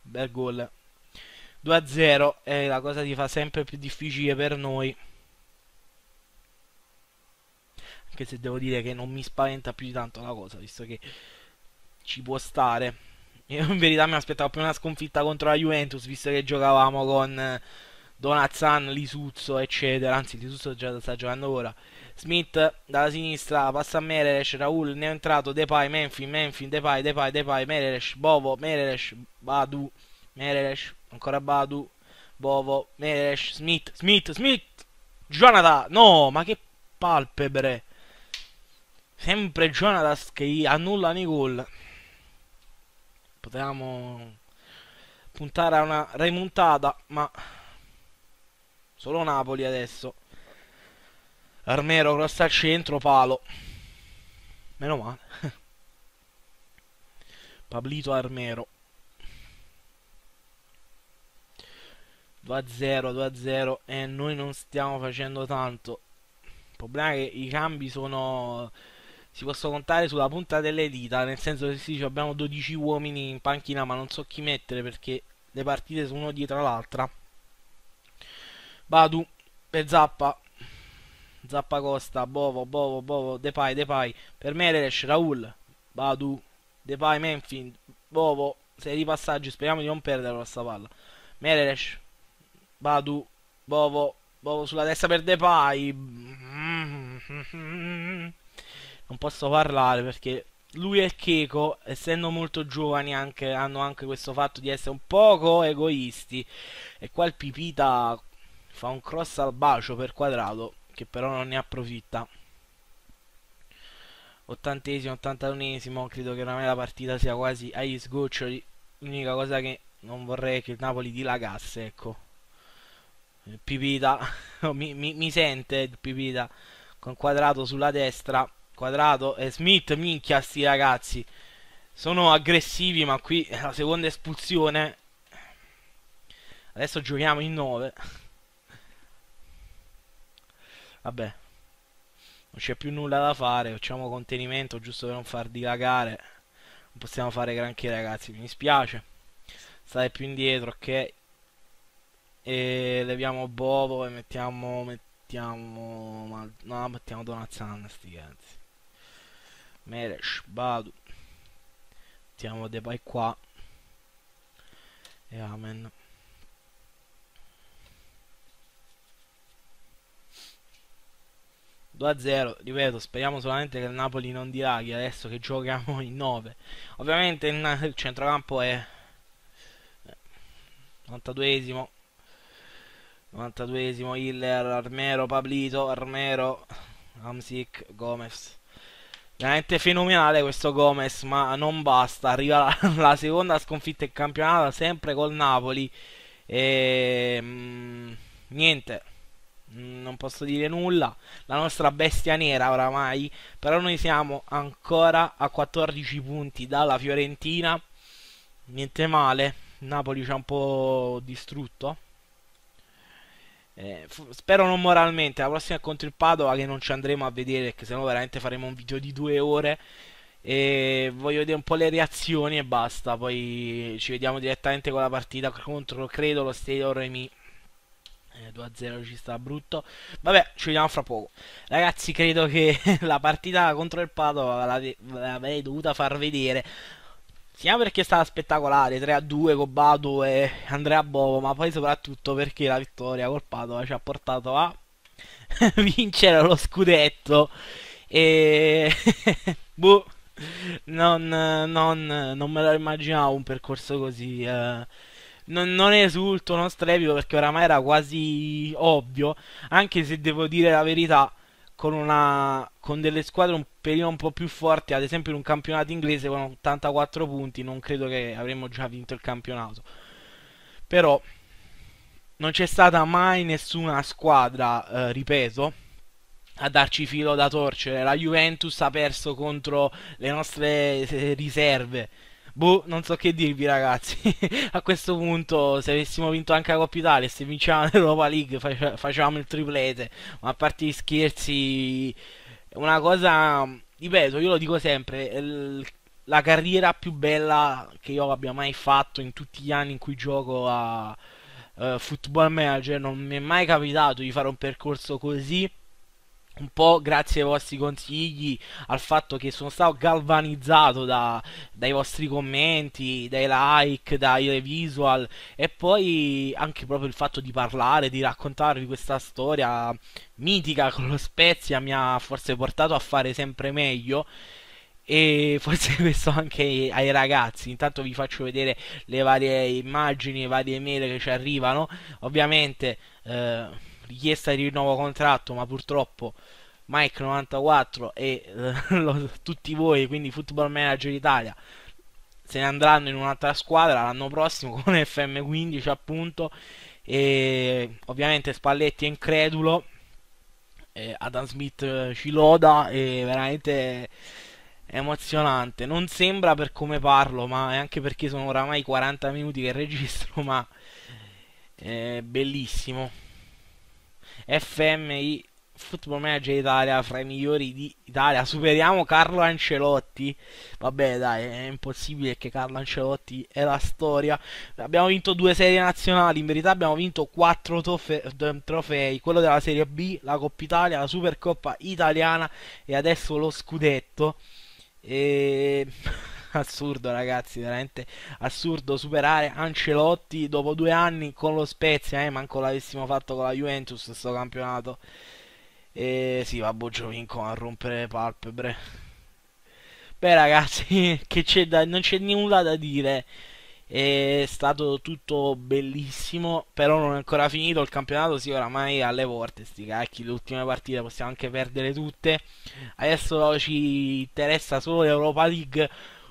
bel gol 2-0 e la cosa ti fa sempre più difficile per noi anche se devo dire che non mi spaventa più di tanto la cosa visto che ci può stare io in verità mi aspettavo più una sconfitta contro la Juventus visto che giocavamo con Donazan, Lisuzzo eccetera anzi Lisuzzo già sta giocando ora Smith dalla sinistra, passa a Mereresh, Raul ne è entrato, Depay, Menfin, Menfin, Depay, Depay, Depay, Mereresh, Bovo, Mereresh, Badu, Mereresh, ancora Badu, Bovo, Mereresh, Smith, Smith, Smith, Jonathan, no, ma che palpebre, sempre Jonathan che annulla i gol, potevamo puntare a una remontata, ma solo Napoli adesso. Armero cross al centro, palo. Meno male. Pablito Armero. 2 0, 2 0 e noi non stiamo facendo tanto. Il problema è che i cambi sono si possono contare sulla punta delle dita, nel senso che si abbiamo 12 uomini in panchina ma non so chi mettere perché le partite sono uno dietro l'altra. Badu per Zappa Zappacosta, Bovo, Bovo, Bovo, Depay, Depay, per Mereles, Raul, Badu, Depay, Menfin, Bovo, serie di passaggi, speriamo di non perdere questa palla. Mereles, Badu, Bovo, Bovo sulla testa per Depay. Non posso parlare perché lui e Keiko, essendo molto giovani, anche, hanno anche questo fatto di essere un poco egoisti. E qua il Pipita fa un cross al bacio per quadrato che però non ne approfitta. 80esimo, 81esimo, credo che oramai la partita sia quasi agli sgoccioli. L'unica cosa che non vorrei è che il Napoli dilagasse, ecco. Pipita, mi, mi, mi sente Pipita con quadrato sulla destra. Quadrato e Smith, minchia sti ragazzi. Sono aggressivi, ma qui è la seconda espulsione. Adesso giochiamo in 9. Vabbè, non c'è più nulla da fare, facciamo contenimento giusto per non far dilagare. Non possiamo fare granché ragazzi, mi dispiace. State più indietro, ok? E leviamo Bobo e mettiamo... mettiamo... Ma, no, mettiamo Donazan sti cazzi. Meresh, Badu. Mettiamo Depay qua. E amen. 2-0, ripeto, speriamo solamente che il Napoli non dilaghi adesso che giochiamo in 9. Ovviamente il centrocampo è 92esimo eh, 92esimo Hiller, Armero, Pablito, Armero, Amsic, Gomez. Veramente fenomenale questo Gomez, ma non basta. Arriva la, la seconda sconfitta in campionato sempre col Napoli. E mh, mm, niente. Mm, non posso dire nulla, la nostra bestia nera oramai, però noi siamo ancora a 14 punti dalla Fiorentina, niente male, Napoli ci ha un po' distrutto, eh, spero non moralmente, la prossima è contro il Padova che non ci andremo a vedere, perché sennò veramente faremo un video di due ore, e voglio vedere un po' le reazioni e basta, poi ci vediamo direttamente con la partita contro, credo, lo Stadio Remy 2 eh, a 0 ci sta brutto. Vabbè, ci vediamo fra poco. Ragazzi, credo che la partita contro il Padova l'avrei dovuta far vedere. Sia perché è stata spettacolare, 3-2 a con Bado e Andrea Bovo, ma poi soprattutto perché la vittoria col Padova ci ha portato a vincere lo scudetto. E... boh. Non, non, non, me lo immaginavo un percorso così. Eh non, non esulto, non strepito perché oramai era quasi ovvio, anche se devo dire la verità, con, una, con delle squadre un periodo un po' più forti, ad esempio in un campionato inglese con 84 punti, non credo che avremmo già vinto il campionato. Però non c'è stata mai nessuna squadra, eh, ripeto, a darci filo da torcere. La Juventus ha perso contro le nostre eh, riserve Boh, non so che dirvi ragazzi. a questo punto, se avessimo vinto anche la Coppa Italia, se vinciamo l'Europa League, face- facevamo il triplete. Ma a parte gli scherzi, una cosa, ripeto, io lo dico sempre, la carriera più bella che io abbia mai fatto in tutti gli anni in cui gioco a uh, Football Manager. Non mi è mai capitato di fare un percorso così un po' grazie ai vostri consigli, al fatto che sono stato galvanizzato da, dai vostri commenti, dai like, dai visual e poi anche proprio il fatto di parlare, di raccontarvi questa storia mitica con lo Spezia mi ha forse portato a fare sempre meglio e forse questo anche ai ragazzi. Intanto vi faccio vedere le varie immagini, le varie mail che ci arrivano. Ovviamente eh, richiesta di rinnovo contratto, ma purtroppo Mike 94 e eh, tutti voi, quindi Football Manager Italia, se ne andranno in un'altra squadra l'anno prossimo con FM15 appunto e ovviamente Spalletti è incredulo, eh, Adam Smith eh, ci loda È veramente emozionante. Non sembra per come parlo, ma è anche perché sono oramai 40 minuti che registro, ma è bellissimo. FMI Football Manager Italia fra i migliori di Italia. Superiamo Carlo Ancelotti. Vabbè, dai, è impossibile che Carlo Ancelotti è la storia. Abbiamo vinto due serie nazionali. In verità, abbiamo vinto quattro trofe- trofei: quello della Serie B, la Coppa Italia, la Supercoppa italiana e adesso lo scudetto. E. assurdo ragazzi, veramente assurdo superare Ancelotti dopo due anni con lo Spezia, eh, manco l'avessimo fatto con la Juventus questo campionato. E sì, va Giovinco a rompere le palpebre. Beh ragazzi, che c'è da, non c'è nulla da dire. È stato tutto bellissimo, però non è ancora finito il campionato, sì, oramai alle volte, sti cacchi, le ultime partite possiamo anche perdere tutte. Adesso ci interessa solo l'Europa League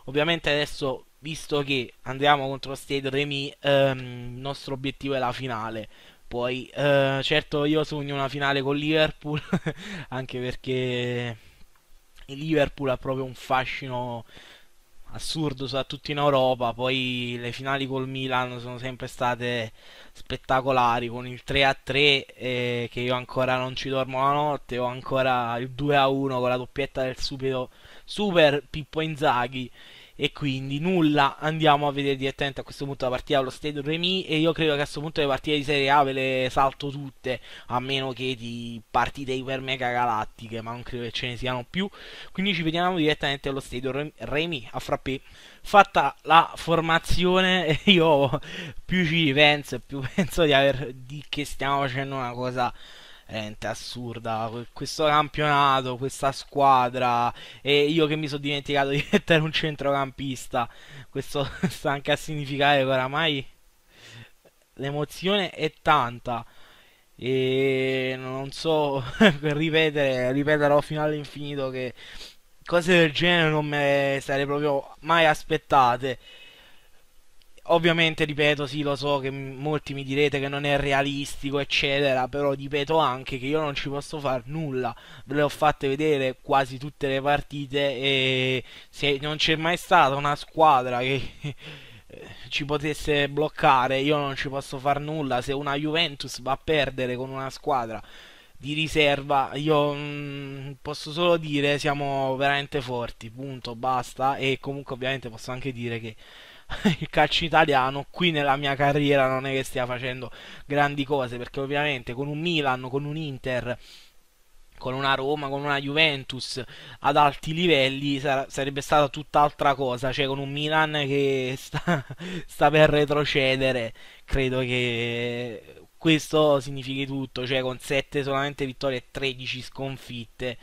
Ovviamente adesso, visto che andiamo contro State Remy, ehm, il nostro obiettivo è la finale. Poi, eh, certo, io sogno una finale con Liverpool, anche perché Liverpool ha proprio un fascino assurdo soprattutto in Europa. Poi le finali col Milan sono sempre state spettacolari con il 3 3 eh, che io ancora non ci dormo la notte, o ancora il 2 1 con la doppietta del subito, super Pippo Inzaghi e quindi nulla andiamo a vedere direttamente a questo punto la partita allo Stadio Remy e io credo che a questo punto le partite di Serie A ve le salto tutte a meno che di partite iper mega galattiche ma non credo che ce ne siano più quindi ci vediamo direttamente allo Stadio Remy a frappè fatta la formazione io più ci penso più penso di, aver, di che stiamo facendo una cosa veramente assurda. Questo campionato, questa squadra. E io che mi sono dimenticato di mettere un centrocampista. Questo sta anche a significare che oramai l'emozione è tanta. E non so ripetere, ripeterò fino all'infinito che cose del genere non me le sarei proprio mai aspettate ovviamente ripeto, sì, lo so che molti mi direte che non è realistico, eccetera, però ripeto anche che io non ci posso fare nulla. Ve le ho fatte vedere quasi tutte le partite e se non c'è mai stata una squadra che eh, ci potesse bloccare, io non ci posso fare nulla. Se una Juventus va a perdere con una squadra di riserva, io mh, mm, posso solo dire siamo veramente forti, punto, basta e comunque ovviamente posso anche dire che il calcio italiano qui nella mia carriera non è che stia facendo grandi cose perché ovviamente con un Milan, con un Inter con una Roma, con una Juventus ad alti livelli sar- sarebbe stata tutt'altra cosa, cioè con un Milan che sta, sta per retrocedere, credo che questo significhi tutto, cioè con 7 solamente vittorie e 13 sconfitte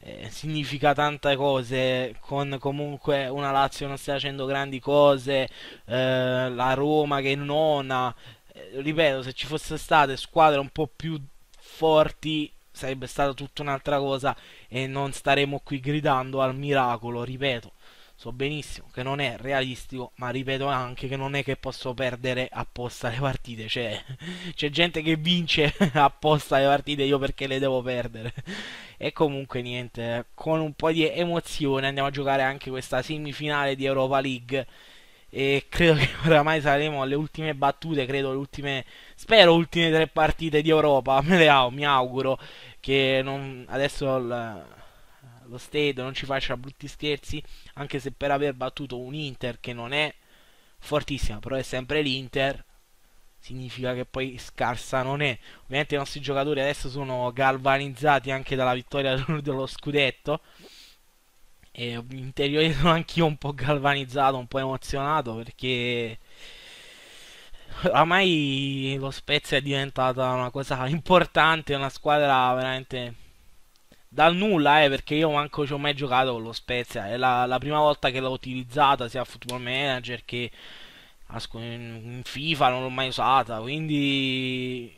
eh, significa tante cose, con comunque una Lazio non sta facendo grandi cose, eh, la Roma che non ha eh, ripeto, se ci fossero state squadre un po' più forti sarebbe stata tutta un'altra cosa e non staremo qui gridando al miracolo, ripeto so benissimo che non è realistico, ma ripeto anche che non è che posso perdere apposta le partite, cioè c'è gente che vince apposta le partite io perché le devo perdere. E comunque niente, con un po' di emozione andiamo a giocare anche questa semifinale di Europa League e credo che oramai saremo alle ultime battute, credo le ultime, spero ultime tre partite di Europa, me le ho, mi auguro che non, adesso lo stadio non ci faccia brutti scherzi anche se per aver battuto un Inter che non è fortissima, però è sempre l'Inter, significa che poi scarsa non è. Ovviamente i nostri giocatori adesso sono galvanizzati anche dalla vittoria dello scudetto. E interiore sono anch'io un po' galvanizzato, un po' emozionato perché oramai lo Spezia è diventata una cosa importante, una squadra veramente dal nulla, eh, perché io manco ci ho mai giocato con lo Spezia. È la, la prima volta che l'ho utilizzata sia a Football Manager che in FIFA, non l'ho mai usata. Quindi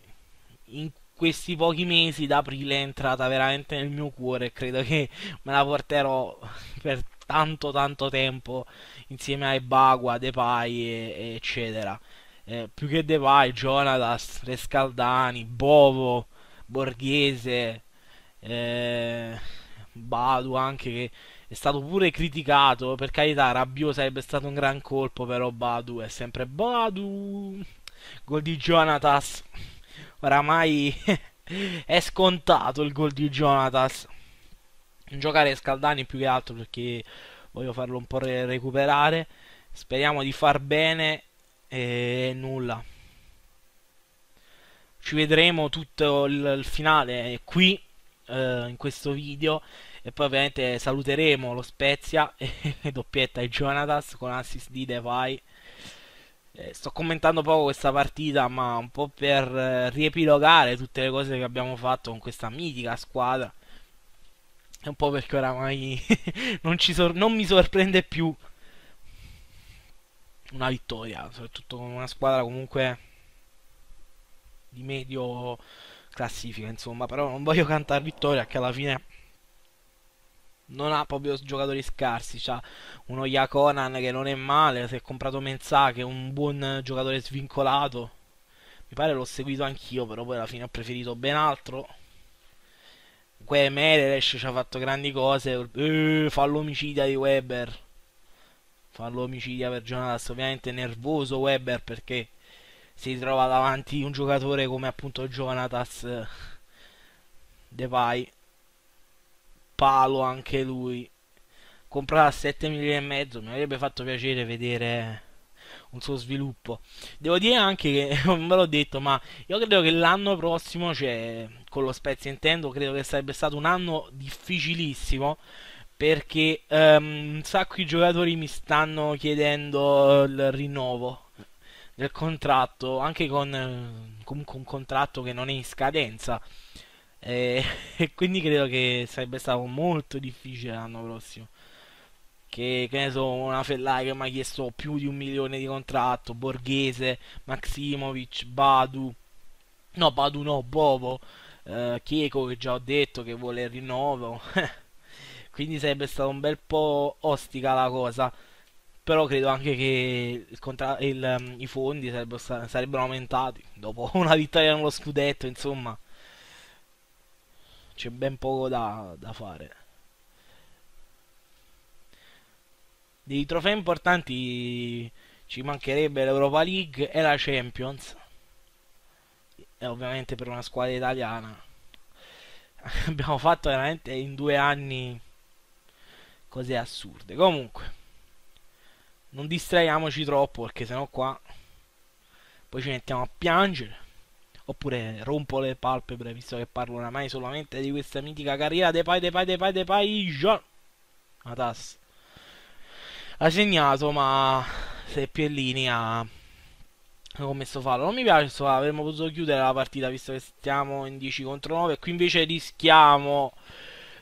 in questi pochi mesi d'aprile è entrata veramente nel mio cuore e credo che me la porterò per tanto tanto tempo insieme a Ibagua, Depay e, e eccetera. Eh, più che Depay, Jonatas, Rescaldani, Bovo, Borghese, eh, Badu anche che è stato pure criticato, per carità Rabiot sarebbe stato un gran colpo, però Badu è sempre Badu, gol di Jonatas, oramai è scontato il gol di Jonatas, giocare Scaldani più che altro perché voglio farlo un po' re- recuperare, speriamo di far bene e nulla ci vedremo tutto il, il finale eh, qui eh, in questo video e poi ovviamente saluteremo lo Spezia e doppietta e Jonatas con assist di Devai. Eh, sto commentando poco questa partita, ma un po' per eh, riepilogare tutte le cose che abbiamo fatto con questa mitica squadra. È un po' perché oramai non, non mi sorprende più una vittoria, soprattutto con una squadra comunque di medio classifica, insomma, però non voglio cantare vittoria che alla fine non ha proprio giocatori scarsi, c'ha uno Yakonan che non è male, si è comprato Mensah che è un buon giocatore svincolato. Mi pare l'ho seguito anch'io, però poi alla fine ho preferito ben altro. Que Mereres ci ha fatto grandi cose, eh, fa l'omicidia di Weber. Fa l'omicidia per Jonas, ovviamente nervoso Weber perché si ritrova davanti un giocatore come appunto Jonatas eh, Depay palo anche lui comprata a 7 milioni e mezzo mi avrebbe fatto piacere vedere un suo sviluppo devo dire anche che non ve l'ho detto ma io credo che l'anno prossimo cioè con lo Spezia intendo credo che sarebbe stato un anno difficilissimo perché um, un sacco di giocatori mi stanno chiedendo il rinnovo del contratto, anche con eh, comunque un contratto che non è in scadenza. E, e quindi credo che sarebbe stato molto difficile l'anno prossimo. Che, che ne so, una Ferrari che mi ha chiesto più di un milione di contratto, Borghese, Maximovic, Badu, no Badu no, Bovo, eh, Chieco che già ho detto che vuole il rinnovo. quindi sarebbe stato un bel po' ostica la cosa però credo anche che il contra- il, um, i fondi sarebbero, sarebbero, aumentati dopo una vittoria nello scudetto, insomma. C'è ben poco da, da fare. Dei trofei importanti ci mancherebbe l'Europa League e la Champions. E ovviamente per una squadra italiana abbiamo fatto veramente in due anni cose assurde. Comunque non distraiamoci troppo perché sennò qua poi ci mettiamo a piangere. Oppure rompo le palpebre visto che parlo oramai solamente di questa mitica carriera De pai de pai de pai de pai Jean. Atas. Ha segnato ma se Piellini ha commesso fallo. Non mi piace questo avremmo potuto chiudere la partita visto che stiamo in 10 contro 9. Qui invece rischiamo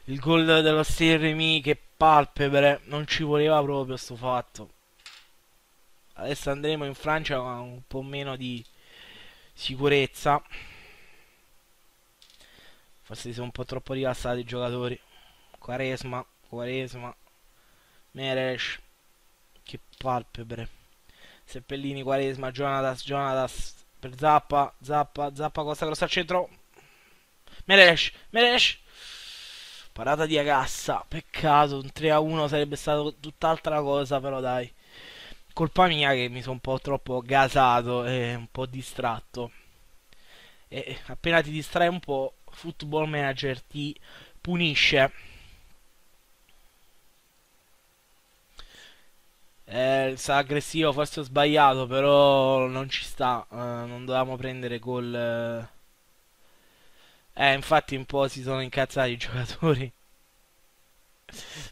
il gol dello Serremi che palpebre. Non ci voleva proprio sto fatto adesso andremo in Francia con un po' meno di sicurezza forse si sono un po' troppo rilassati i giocatori Quaresma, Quaresma Meresh che palpebre Seppellini, Quaresma, Jonatas, Jonatas per Zappa, Zappa, Zappa Costa Grossa al centro Meresh, Meresh parata di Agassa peccato un 3 a 1 sarebbe stato tutt'altra cosa però dai colpa mia che mi sono un po' troppo gasato e un po' distratto. E appena ti distrai un po', Football Manager ti punisce. Eh, sta aggressivo, forse ho sbagliato, però non ci sta. Eh, non dovevamo prendere gol. Eh, infatti un po' si sono incazzati i giocatori.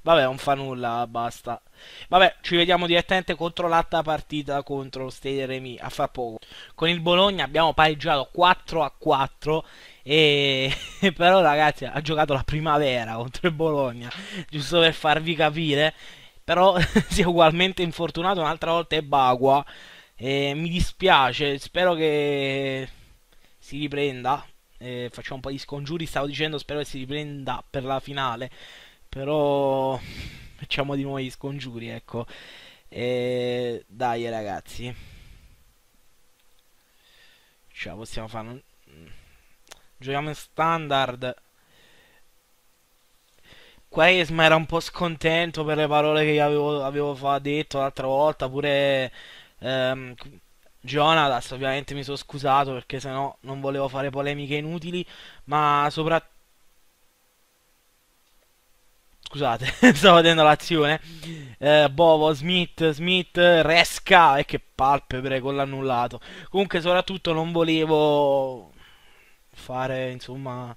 Vabbè, non fa nulla, basta. Vabbè, ci vediamo direttamente contro l'altra partita contro lo Stade Remy, a fra poco. Con il Bologna abbiamo pareggiato 4 a 4 e però ragazzi, ha giocato la primavera contro il Bologna, giusto per farvi capire, però si è ugualmente infortunato un'altra volta è Bagua e mi dispiace, spero che si riprenda. E facciamo un po' di scongiuri, stavo dicendo, spero che si riprenda per la finale però facciamo di nuovo gli scongiuri, ecco. E dai ragazzi. cioè possiamo fare. Giochiamo in standard. Quaresma era un po' scontento per le parole che avevo, avevo detto l'altra volta, pure ehm, Jonatas ovviamente mi sono scusato perché sennò non volevo fare polemiche inutili, ma soprattutto scusate, stavo vedendo l'azione. Eh, Bovo, Smith, Smith, Resca e che palpebre con l'annullato. Comunque soprattutto non volevo fare, insomma,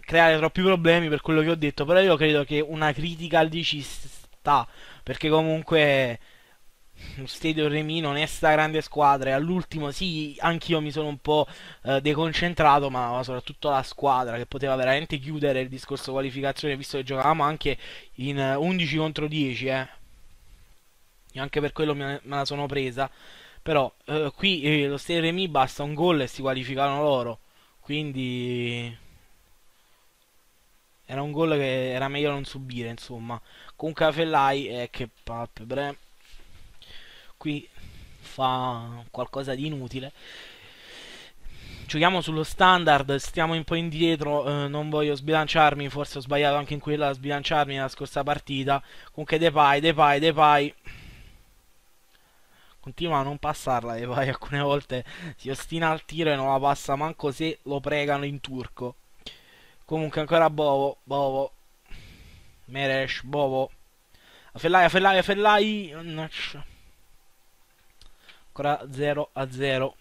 creare troppi problemi per quello che ho detto, però io credo che una critica al DC sta, perché comunque Stadio Remi non è sta grande squadra e all'ultimo sì, anch'io mi sono un po' eh, deconcentrato, ma soprattutto la squadra che poteva veramente chiudere il discorso qualificazione, visto che giocavamo anche in 11 eh, contro 10, eh. Io anche per quello me la sono presa, però eh, qui eh, lo Stadio Remi basta un gol e si qualificano loro, quindi... Era un gol che era meglio non subire, insomma. Comunque la Fellai è eh, che palpebre qui fa qualcosa di inutile giochiamo sullo standard, stiamo un po' indietro, eh, non voglio sbilanciarmi, forse ho sbagliato anche in quella a sbilanciarmi nella scorsa partita. Comunque Depay, Depay, Depay. Continua a non passarla Depay, alcune volte si ostina al tiro e non la passa manco se lo pregano in turco. Comunque ancora Bovo, Bovo. Meresh, Bovo. Afellai, Fellai Afellai. No ancora 0 a 0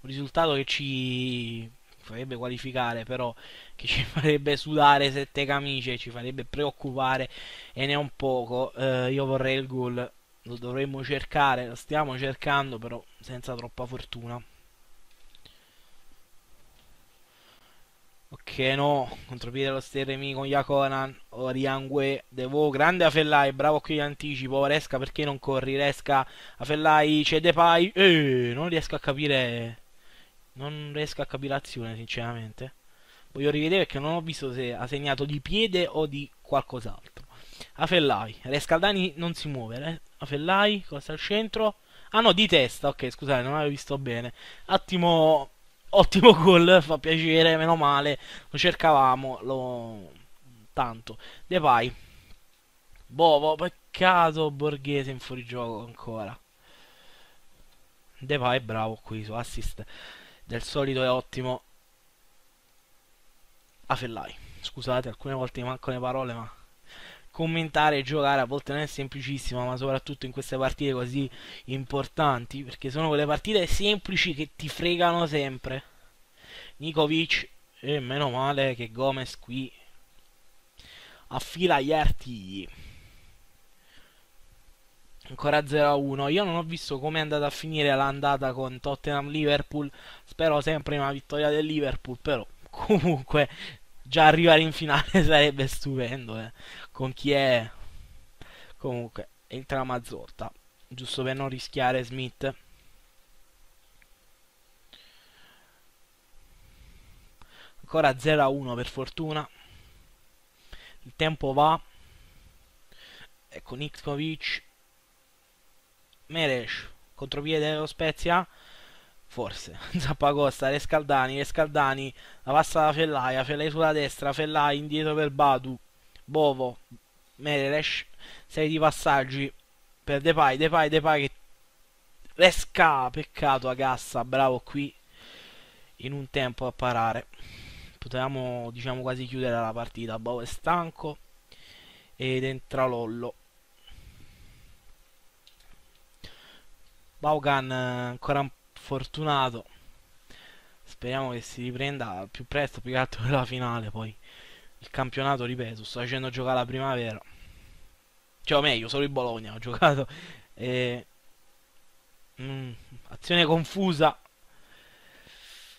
un risultato che ci farebbe qualificare però che ci farebbe sudare sette camicie ci farebbe preoccupare e ne è un poco eh, io vorrei il gol lo dovremmo cercare lo stiamo cercando però senza troppa fortuna Ok, no, contropiede lo Steremi con Yakonan. Oriangue, Devo, grande Afellai, bravo qui in anticipo, Resca perché non corri, Resca, Afellai, c'è Depay, eh, non riesco a capire, non riesco a capire l'azione sinceramente. Voglio rivedere perché non ho visto se ha segnato di piede o di qualcos'altro. Afellai, Rescaldani non si muove, eh? Afellai, cosa al centro? Ah no, di testa, ok, scusate, non avevo visto bene. Attimo ottimo gol, fa piacere, meno male, lo cercavamo, lo... tanto. Depay, Bovo, boh, peccato Borghese in fuorigioco ancora. Depay bravo qui su assist, del solito è ottimo. A Fellai, scusate, alcune volte mi mancano le parole, ma commentare e giocare a volte non è semplicissimo, ma soprattutto in queste partite così importanti, perché sono quelle partite semplici che ti fregano sempre. Nikovic, e meno male che Gomez qui affila gli artigli. Ancora 0-1. Io non ho visto come è andata a finire l'andata con Tottenham-Liverpool. Spero sempre una vittoria del Liverpool, però comunque già arrivare in finale sarebbe stupendo. Eh con chi è comunque entra Mazzotta giusto per non rischiare Smith ancora 0 a 1 per fortuna il tempo va e con Ixkovic Meres contropiede dello Spezia forse Zappagosta Rescaldani Rescaldani la passa da Fellaia Fellaia sulla destra Fellaia indietro per Badu Bovo, Melesh, serie di passaggi per Depay, Depay, Depay che Resca, peccato Agassa, bravo qui in un tempo a parare. Potevamo diciamo quasi chiudere la partita, Bovo è stanco ed entra Lollo. Baugan ancora fortunato. Speriamo che si riprenda più presto, più che altro per la finale poi il campionato, ripeto, sto facendo giocare la primavera. Cioè, o meglio, solo il Bologna ho giocato. E... Mm, azione confusa.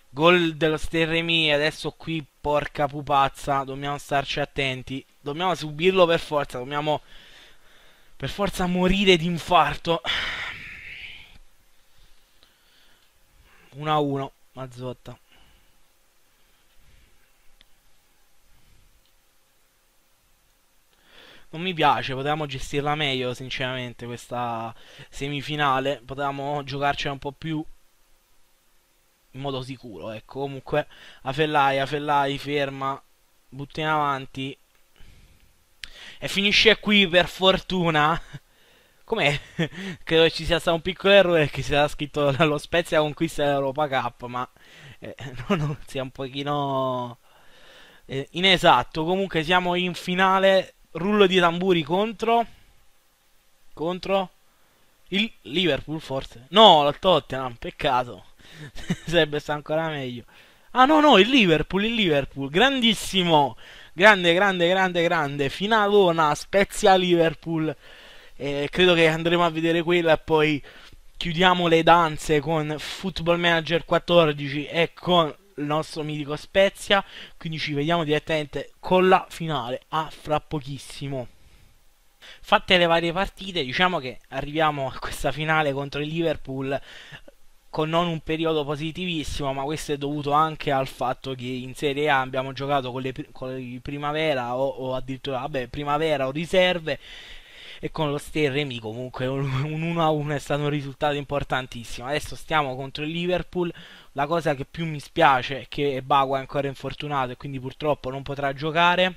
Gol dello Sterremi, adesso qui porca pupazza, dobbiamo starci attenti. Dobbiamo subirlo per forza, dobbiamo per forza morire di infarto. 1-1, Mazzotta. non mi piace, potevamo gestirla meglio sinceramente questa semifinale, potevamo giocarcela un po' più in modo sicuro, ecco, comunque Afellai, Afellai ferma, butta in avanti e finisce qui per fortuna. Com'è? Credo che ci sia stato un piccolo errore che era scritto lo Spezia conquista l'Europa Cup, ma eh, no, no, sia un pochino eh, inesatto. Comunque siamo in finale Rullo di tamburi contro. Contro. Il Liverpool forse. No, la Tottenham, peccato. Sarebbe stato ancora meglio. Ah no, no, il Liverpool, il Liverpool, grandissimo. Grande, grande, grande, grande. Finalona, Spezia Liverpool. Eh, credo che andremo a vedere quella e poi chiudiamo le danze con Football Manager 14 e con il nostro mitico Spezia, quindi ci vediamo direttamente con la finale a fra pochissimo. Fatte le varie partite, diciamo che arriviamo a questa finale contro il Liverpool con non un periodo positivissimo, ma questo è dovuto anche al fatto che in Serie A abbiamo giocato con le, con le primavera o, o addirittura vabbè, primavera o riserve e con lo Stay comunque un 1-1 è stato un risultato importantissimo. Adesso stiamo contro il Liverpool, la cosa che più mi spiace è che Bagua è ancora infortunato e quindi purtroppo non potrà giocare.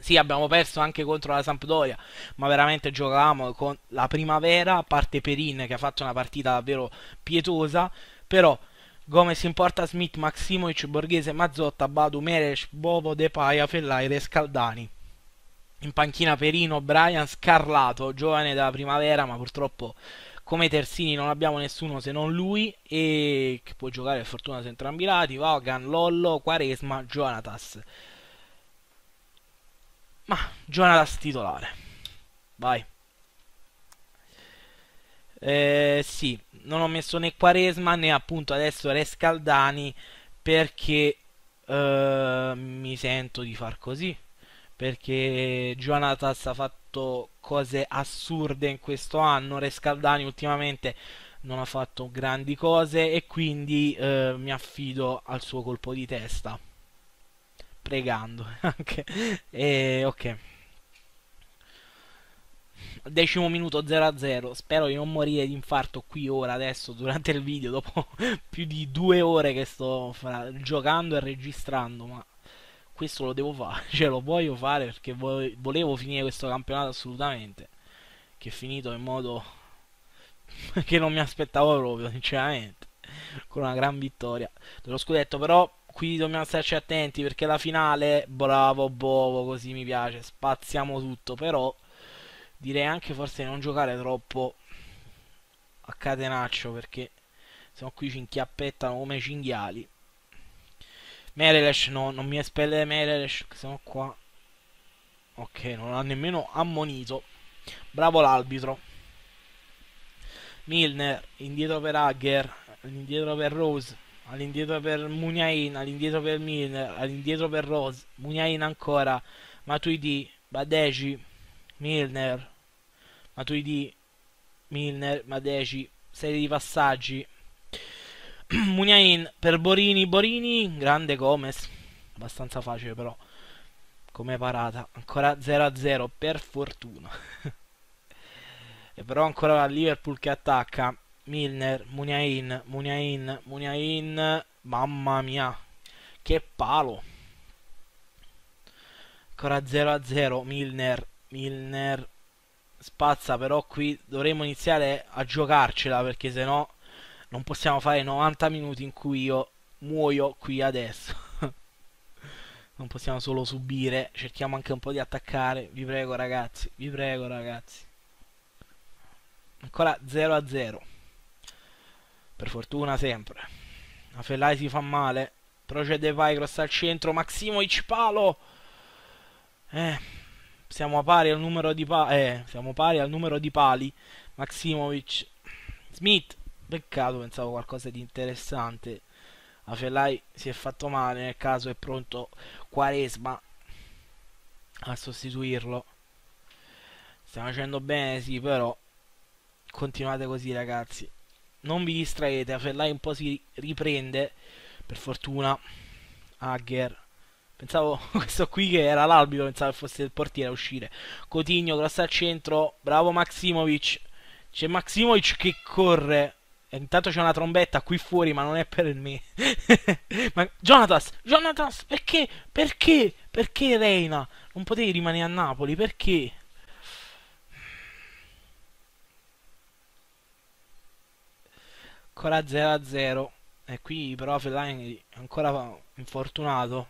Sì, abbiamo perso anche contro la Sampdoria, ma veramente giocavamo con la primavera, a parte Perin che ha fatto una partita davvero pietosa, però Gomez in porta Smith, Maximovic, Borghese, Mazzotta, Badu, Meres, Bovo, Paia, Fellaire e Scaldani. In panchina Perino, Brian Scarlato, giovane della primavera, ma purtroppo come terzini non abbiamo nessuno se non lui e che può giocare a fortuna su entrambi i lati, Vagan, Lollo, Quaresma, Jonatas. Ma Jonatas titolare. Vai. Eh, sì, non ho messo né Quaresma né appunto adesso Rescaldani perché eh, mi sento di far così. Perché Jonatas ha fatto fatto cose assurde in questo anno. Rescaldani ultimamente non ha fatto grandi cose e quindi eh, mi affido al suo colpo di testa. Pregando anche. e, ok. Decimo minuto 0-0. Spero di non morire di infarto qui ora adesso durante il video dopo più di due ore che sto fra- giocando e registrando, ma questo lo devo fare, cioè lo voglio fare perché volevo finire questo campionato assolutamente, che è finito in modo che non mi aspettavo proprio, sinceramente, con una gran vittoria dello scudetto, però qui dobbiamo starci attenti perché la finale, bravo Bovo, così mi piace, spaziamo tutto, però direi anche forse non giocare troppo a catenaccio perché se no qui ci inchiappettano come cinghiali Merelesh no, non mi espelle Merelesh, che sono qua. Ok, non ha nemmeno ammonito. Bravo l'arbitro. Milner, indietro per Hagger, All'indietro per Rose, all'indietro per Muniain, all'indietro per Milner, all'indietro per Rose, Muniain ancora, Matuidi, Badeci, Milner, Matuidi, Milner, Badeci, serie di passaggi, Muniain per Borini, Borini, grande Gomez, abbastanza facile però, come parata, ancora 0-0 per fortuna. e però ancora la Liverpool che attacca, Milner, Muniain, Muniain, Muniain, mamma mia, che palo. Ancora 0-0, Milner, Milner, spazza però qui, dovremmo iniziare a giocarcela perché sennò... No non possiamo fare 90 minuti in cui io muoio qui adesso. non possiamo solo subire, cerchiamo anche un po' di attaccare. Vi prego ragazzi, vi prego ragazzi. Ancora 0 a 0. Per fortuna sempre. La Fellai si fa male. Procede vai, al centro. Maximovic palo. Eh, siamo pari al numero di pali. Eh, siamo pari al numero di pali. Maximovic. Smith Peccato, pensavo qualcosa di interessante. Afelai si è fatto male, nel caso è pronto Quaresma a sostituirlo. Stiamo facendo bene, sì, però continuate così, ragazzi. Non vi distraete, Afelai un po' si riprende, per fortuna. Agger. Pensavo questo qui che era l'albito, pensavo fosse il portiere a uscire. Cotigno, cross al centro, bravo Maximovic. C'è Maximovic che corre. Eh, intanto c'è una trombetta qui fuori, ma non è per me. ma Jonatas, Jonatas, perché? Perché? Perché Reina? Non potevi rimanere a Napoli, perché? Ancora 0-0. E eh, qui però Fellaini è ancora infortunato.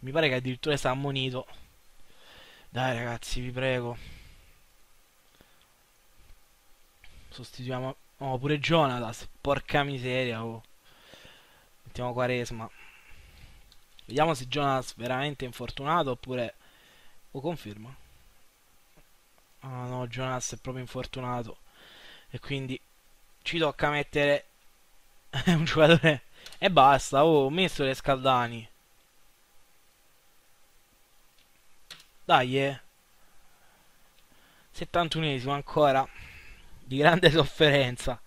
Mi pare che addirittura sta ammonito. Dai ragazzi, vi prego. Sostituiamo Oh, pure Jonatas. Porca miseria, oh. Mettiamo Quaresma. Vediamo se Jonas veramente è infortunato oppure... Lo conferma. Ah oh, no, Jonas è proprio infortunato. E quindi ci tocca mettere un giocatore... E basta, oh, ho messo le scaldani. Dai, eh. 71esimo ancora di grande sofferenza.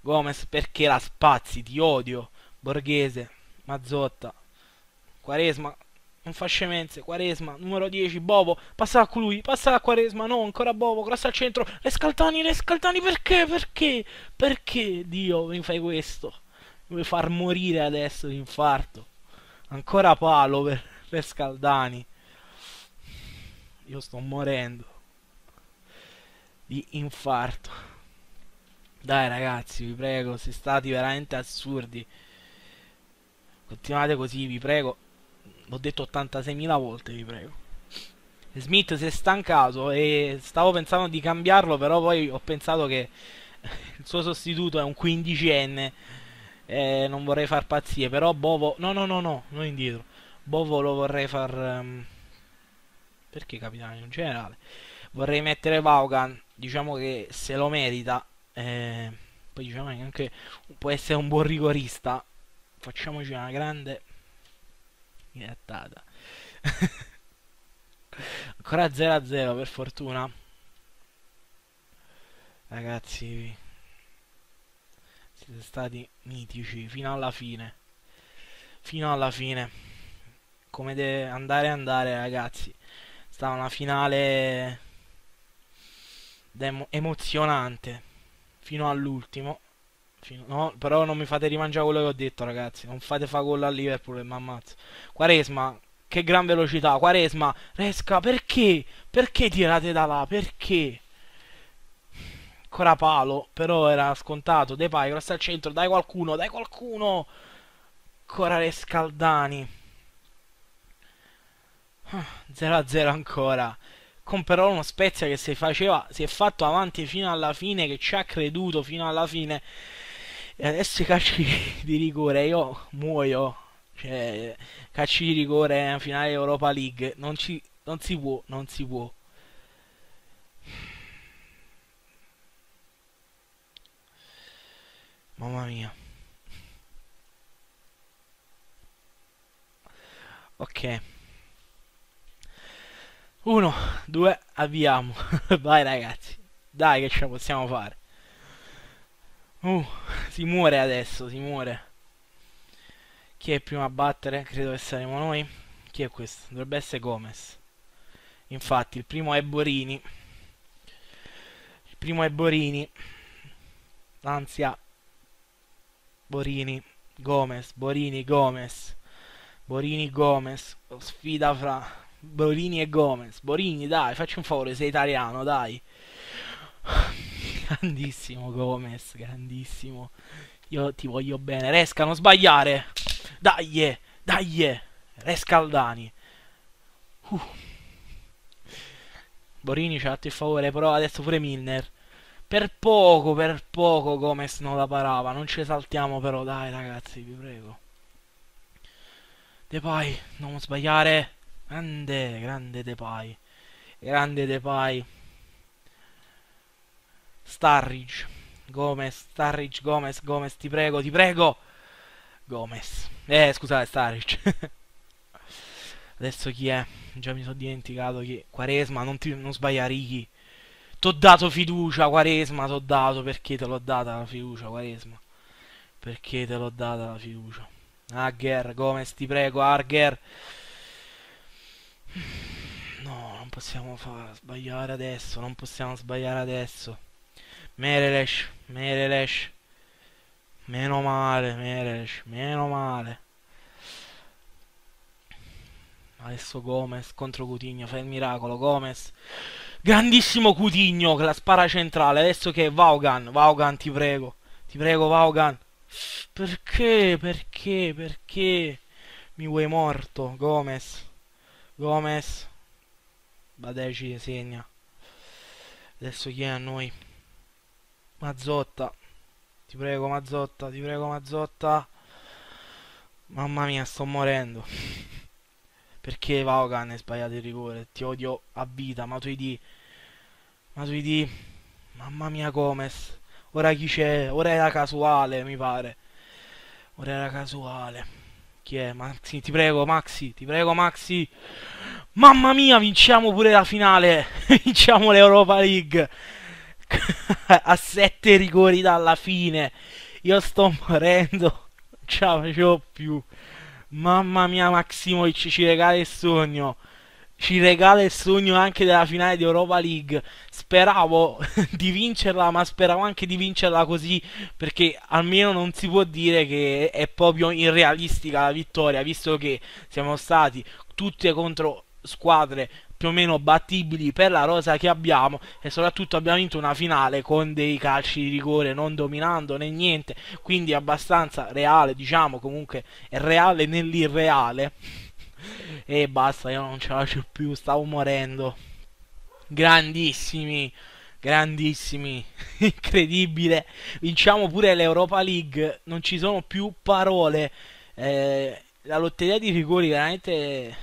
Gomez perché la spazi, ti odio. Borghese, Mazzotta, Quaresma, non fa scemenze, Quaresma, numero 10, Bovo, passa a colui, passa a Quaresma, no, ancora Bovo, crossa al centro, Rescaltani, Rescaltani, perché, perché, perché, Dio, mi fai questo? Mi vuoi far morire adesso di infarto. Ancora palo per, per Scaldani. Io sto morendo. Di infarto. Dai ragazzi, vi prego, siete stati veramente assurdi. Continuate così, vi prego. L'ho detto 86.000 volte, vi prego. Smith si è stancato e stavo pensando di cambiarlo, però poi ho pensato che il suo sostituto è un quindicenne. Eh, non vorrei far pazzie, però Bovo... No, no, no, no, non indietro. Bovo lo vorrei far... Um... Perché capitano in generale? Vorrei mettere Vaughan, diciamo che se lo merita, eh, poi diciamo che anche può essere un buon rigorista facciamoci una grande grattata ancora 0-0 per fortuna ragazzi siete stati mitici fino alla fine fino alla fine come deve andare andare ragazzi sta una finale emozionante fino all'ultimo. Fino... No, però non mi fate rimangiare quello che ho detto, ragazzi. Non fate fa gol a Liverpool e mi ammazzo. Quaresma, che gran velocità. Quaresma, Resca, perché? Perché tirate da là? Perché? Ancora palo, però era scontato. De Pai, cross al centro, dai qualcuno, dai qualcuno! Ancora Rescaldani. 0-0 ah, ancora. Comperò uno Spezia che si, faceva, si è fatto avanti fino alla fine, che ci ha creduto fino alla fine. E adesso i calci di rigore, io muoio. Cioè, calci di rigore finale Europa League. Non, ci, non si può, non si può. Mamma mia. Ok. 1, 2, avviamo. Vai ragazzi. Dai che ce la possiamo fare. Uh, si muore adesso, si muore. Chi è primo a battere? Credo che saremo noi. Chi è questo? Dovrebbe essere Gomez. Infatti, il primo è Borini. Il primo è Borini. L'ansia. Borini, Gomez, Borini, Gomez. Borini, Gomez. Sfida fra Borini e Gomez. Borini, dai, facci un favore, sei italiano, dai. grandissimo Gomez, grandissimo. Io ti voglio bene. Resca, non sbagliare. Dai, dai. Rescaldani. Uh. Borini ci ha fatto il favore, però adesso pure Milner. Per poco, per poco Gomez non la parava. Non ci saltiamo però, dai ragazzi, vi prego. Depay, non sbagliare. Grande, grande Depay. Grande Depay. Starridge. Gomez, Starridge, Gomez, Gomez, ti prego, ti prego. Gomez. Eh, scusate, Starridge. Adesso chi è? Già mi sono dimenticato chi. Quaresma, non, ti, non sbagliare Ricky. T'ho dato fiducia, Quaresma, t'ho dato perché te l'ho data la fiducia, Quaresma. Perché te l'ho data la fiducia. Agger, Gomez, ti prego, Arger. No, non possiamo fa sbagliare adesso, non possiamo sbagliare adesso. Merelesh, Merelesh. Meno male, Merelesh, meno male. Adesso Gomez contro Cutigno, fa il miracolo, Gomez. Grandissimo Cutigno che la spara centrale. Adesso che è Vaughan, Vaughan ti prego. Ti prego Vaughan. Perché? Perché? Perché? Mi vuoi morto, Gomez. Gomez Badeci segna adesso chi è a noi Mazzotta ti prego Mazzotta ti prego Mazzotta mamma mia sto morendo perché Vaogan è sbagliato il rigore ti odio a vita Matuidi di mamma mia Gomez ora chi c'è ora era casuale mi pare ora era casuale chi è? Maxi, ti prego, Maxi, ti prego, Maxi. Mamma mia, vinciamo pure la finale. vinciamo l'Europa League. a sette rigori dalla fine. Io sto morendo. Non ce la faccio più. Mamma mia, Maximo, ci regala il sogno ci regala il sogno anche della finale di Europa League. Speravo di vincerla, ma speravo anche di vincerla così, perché almeno non si può dire che è proprio irrealistica la vittoria, visto che siamo stati tutte contro squadre più o meno battibili per la rosa che abbiamo e soprattutto abbiamo vinto una finale con dei calci di rigore non dominando né niente quindi abbastanza reale diciamo comunque è reale nell'irreale e basta, io non ce la faccio più, stavo morendo. Grandissimi, grandissimi, incredibile. Vinciamo pure l'Europa League, non ci sono più parole. Eh, la lotteria di rigori veramente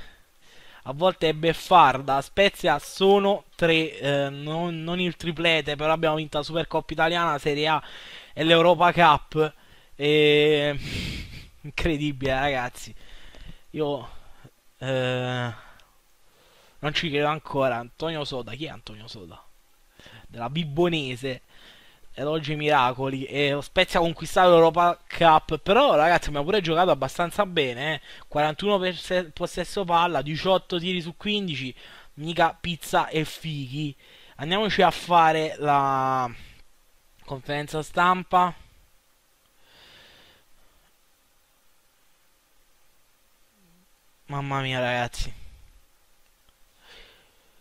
a volte è beffarda. Spezia sono tre, eh, non, non, il triplete, però abbiamo vinto la Supercoppa italiana, Serie A e l'Europa Cup. E... Incredibile, ragazzi. Io eh, non ci credo ancora. Antonio Soda, chi è Antonio Soda? Della Bibbonese. Elogi miracoli. E lo Spezia ha conquistato l'Europa Cup. Però, ragazzi, mi ha pure giocato abbastanza bene. Eh? 41 possesso palla, 18 tiri su 15. Mica pizza e fighi. Andiamoci a fare la conferenza stampa. Mamma mia ragazzi.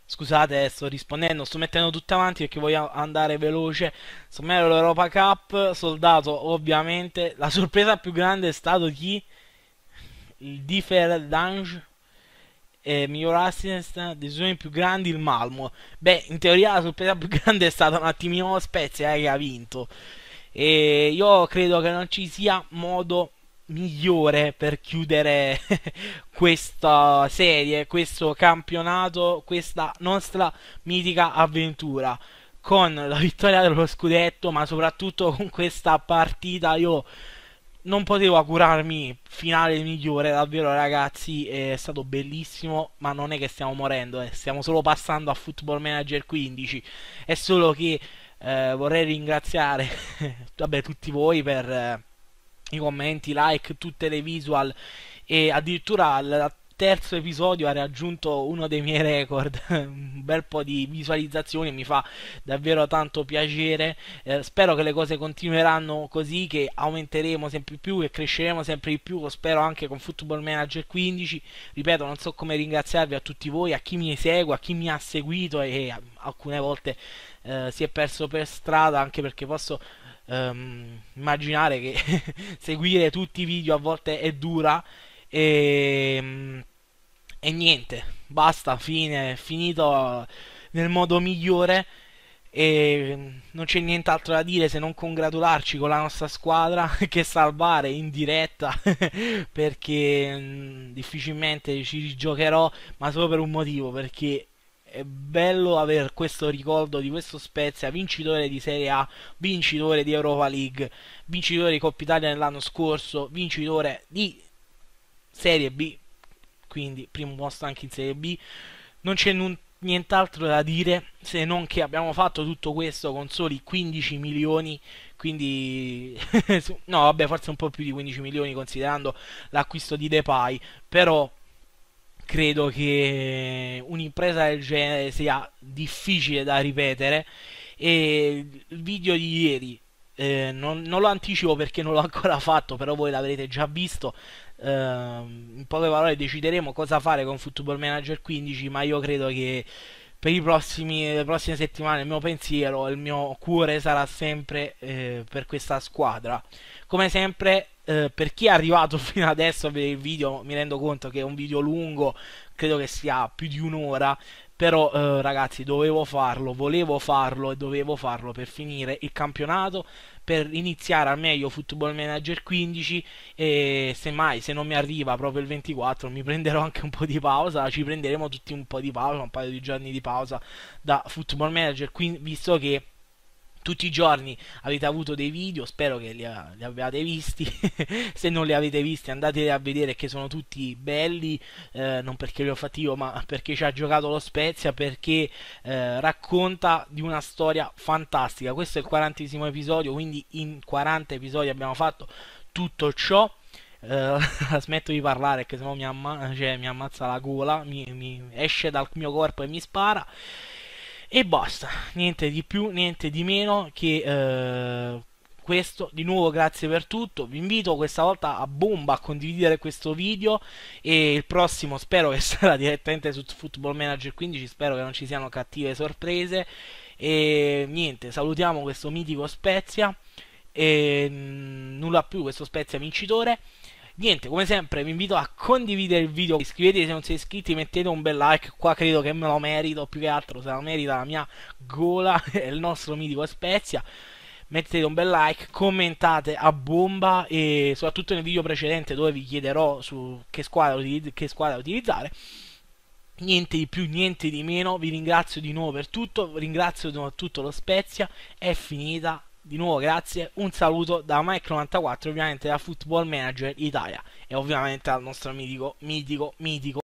Scusate, eh, sto rispondendo, sto mettendo tutto avanti perché voglio andare veloce. Sommero l'Europa Cup, soldato ovviamente. La sorpresa più grande è stato chi? Il Differ Dange. Eh, miglior assist, decisioni più grandi il Malmo. Beh, in teoria la sorpresa più grande è stata un attimino Spezia eh, che ha vinto. E io credo che non ci sia modo migliore per chiudere questa serie, questo campionato, questa nostra mitica avventura con la vittoria dello scudetto, ma soprattutto con questa partita io non potevo augurarmi finale migliore, davvero ragazzi, è stato bellissimo, ma non è che stiamo morendo, eh. stiamo solo passando a Football Manager 15, è solo che eh, vorrei ringraziare vabbè, tutti voi per eh, i commenti, i like, tutte le visual e addirittura il terzo episodio ha raggiunto uno dei miei record, un bel po' di visualizzazioni, mi fa davvero tanto piacere, eh, spero che le cose continueranno così, che aumenteremo sempre più e cresceremo sempre di più, spero anche con Football Manager 15, ripeto non so come ringraziarvi a tutti voi, a chi mi segue, a chi mi ha seguito e, e alcune volte eh, si è perso per strada anche perché posso um, immaginare che seguire tutti i video a volte è dura e, ehm, e niente, basta, fine, finito nel modo migliore e non c'è nient'altro da dire se non congratularci con la nostra squadra che salvare in diretta perché mh, mm, difficilmente ci rigiocherò ma solo per un motivo perché è bello avere questo ricordo di questo Spezia, vincitore di Serie A, vincitore di Europa League, vincitore di Coppa Italia nell'anno scorso, vincitore di Serie B, quindi primo posto anche in Serie B. Non c'è n- nient'altro da dire se non che abbiamo fatto tutto questo con soli 15 milioni, quindi no, vabbè, forse un po' più di 15 milioni considerando l'acquisto di Depay, però credo che un'impresa del genere sia difficile da ripetere e il video di ieri eh, non, non, lo anticipo perché non l'ho ancora fatto, però voi l'avrete già visto. Eh, in poche parole decideremo cosa fare con Football Manager 15, ma io credo che per i prossimi, le prossime settimane il mio pensiero, il mio cuore sarà sempre eh, per questa squadra. Come sempre eh, per chi è arrivato fino adesso a vedere il video, mi rendo conto che è un video lungo, credo che sia più di un'ora. Però eh, ragazzi dovevo farlo, volevo farlo e dovevo farlo per finire il campionato, per iniziare al meglio Football Manager 15 e semmai se non mi arriva proprio il 24 mi prenderò anche un po' di pausa, ci prenderemo tutti un po' di pausa, un paio di giorni di pausa da Football Manager 15 visto che tutti i giorni avete avuto dei video, spero che li, li abbiate visti, se non li avete visti andate a vedere che sono tutti belli, eh, non perché li ho fatti io ma perché ci ha giocato lo Spezia, perché eh, racconta di una storia fantastica, questo è il quarantesimo episodio, quindi in 40 episodi abbiamo fatto tutto ciò. Uh, smetto di parlare che sennò mi, amma- cioè, mi ammazza la gola, mi, mi esce dal mio corpo e mi spara. E basta, niente di più, niente di meno che eh, questo. Di nuovo grazie per tutto, vi invito questa volta a bomba a condividere questo video e il prossimo spero che sarà direttamente su Football Manager 15, spero che non ci siano cattive sorprese. E niente, salutiamo questo mitico Spezia e mm, nulla più questo Spezia vincitore. Niente, come sempre vi invito a condividere il video, iscrivetevi se non siete iscritti, mettete un bel like, qua credo che me lo merito, più che altro se lo merita la mia gola e il nostro mitico Spezia. Mettete un bel like, commentate a bomba e soprattutto nel video precedente dove vi chiederò su che squadra, che squadra utilizzare niente di più, niente di meno. Vi ringrazio di nuovo per tutto, ringrazio soprattutto lo Spezia. È finita di nuovo grazie, un saluto da Mike94, ovviamente da Football Manager Italia e ovviamente al nostro mitico, mitico, mitico.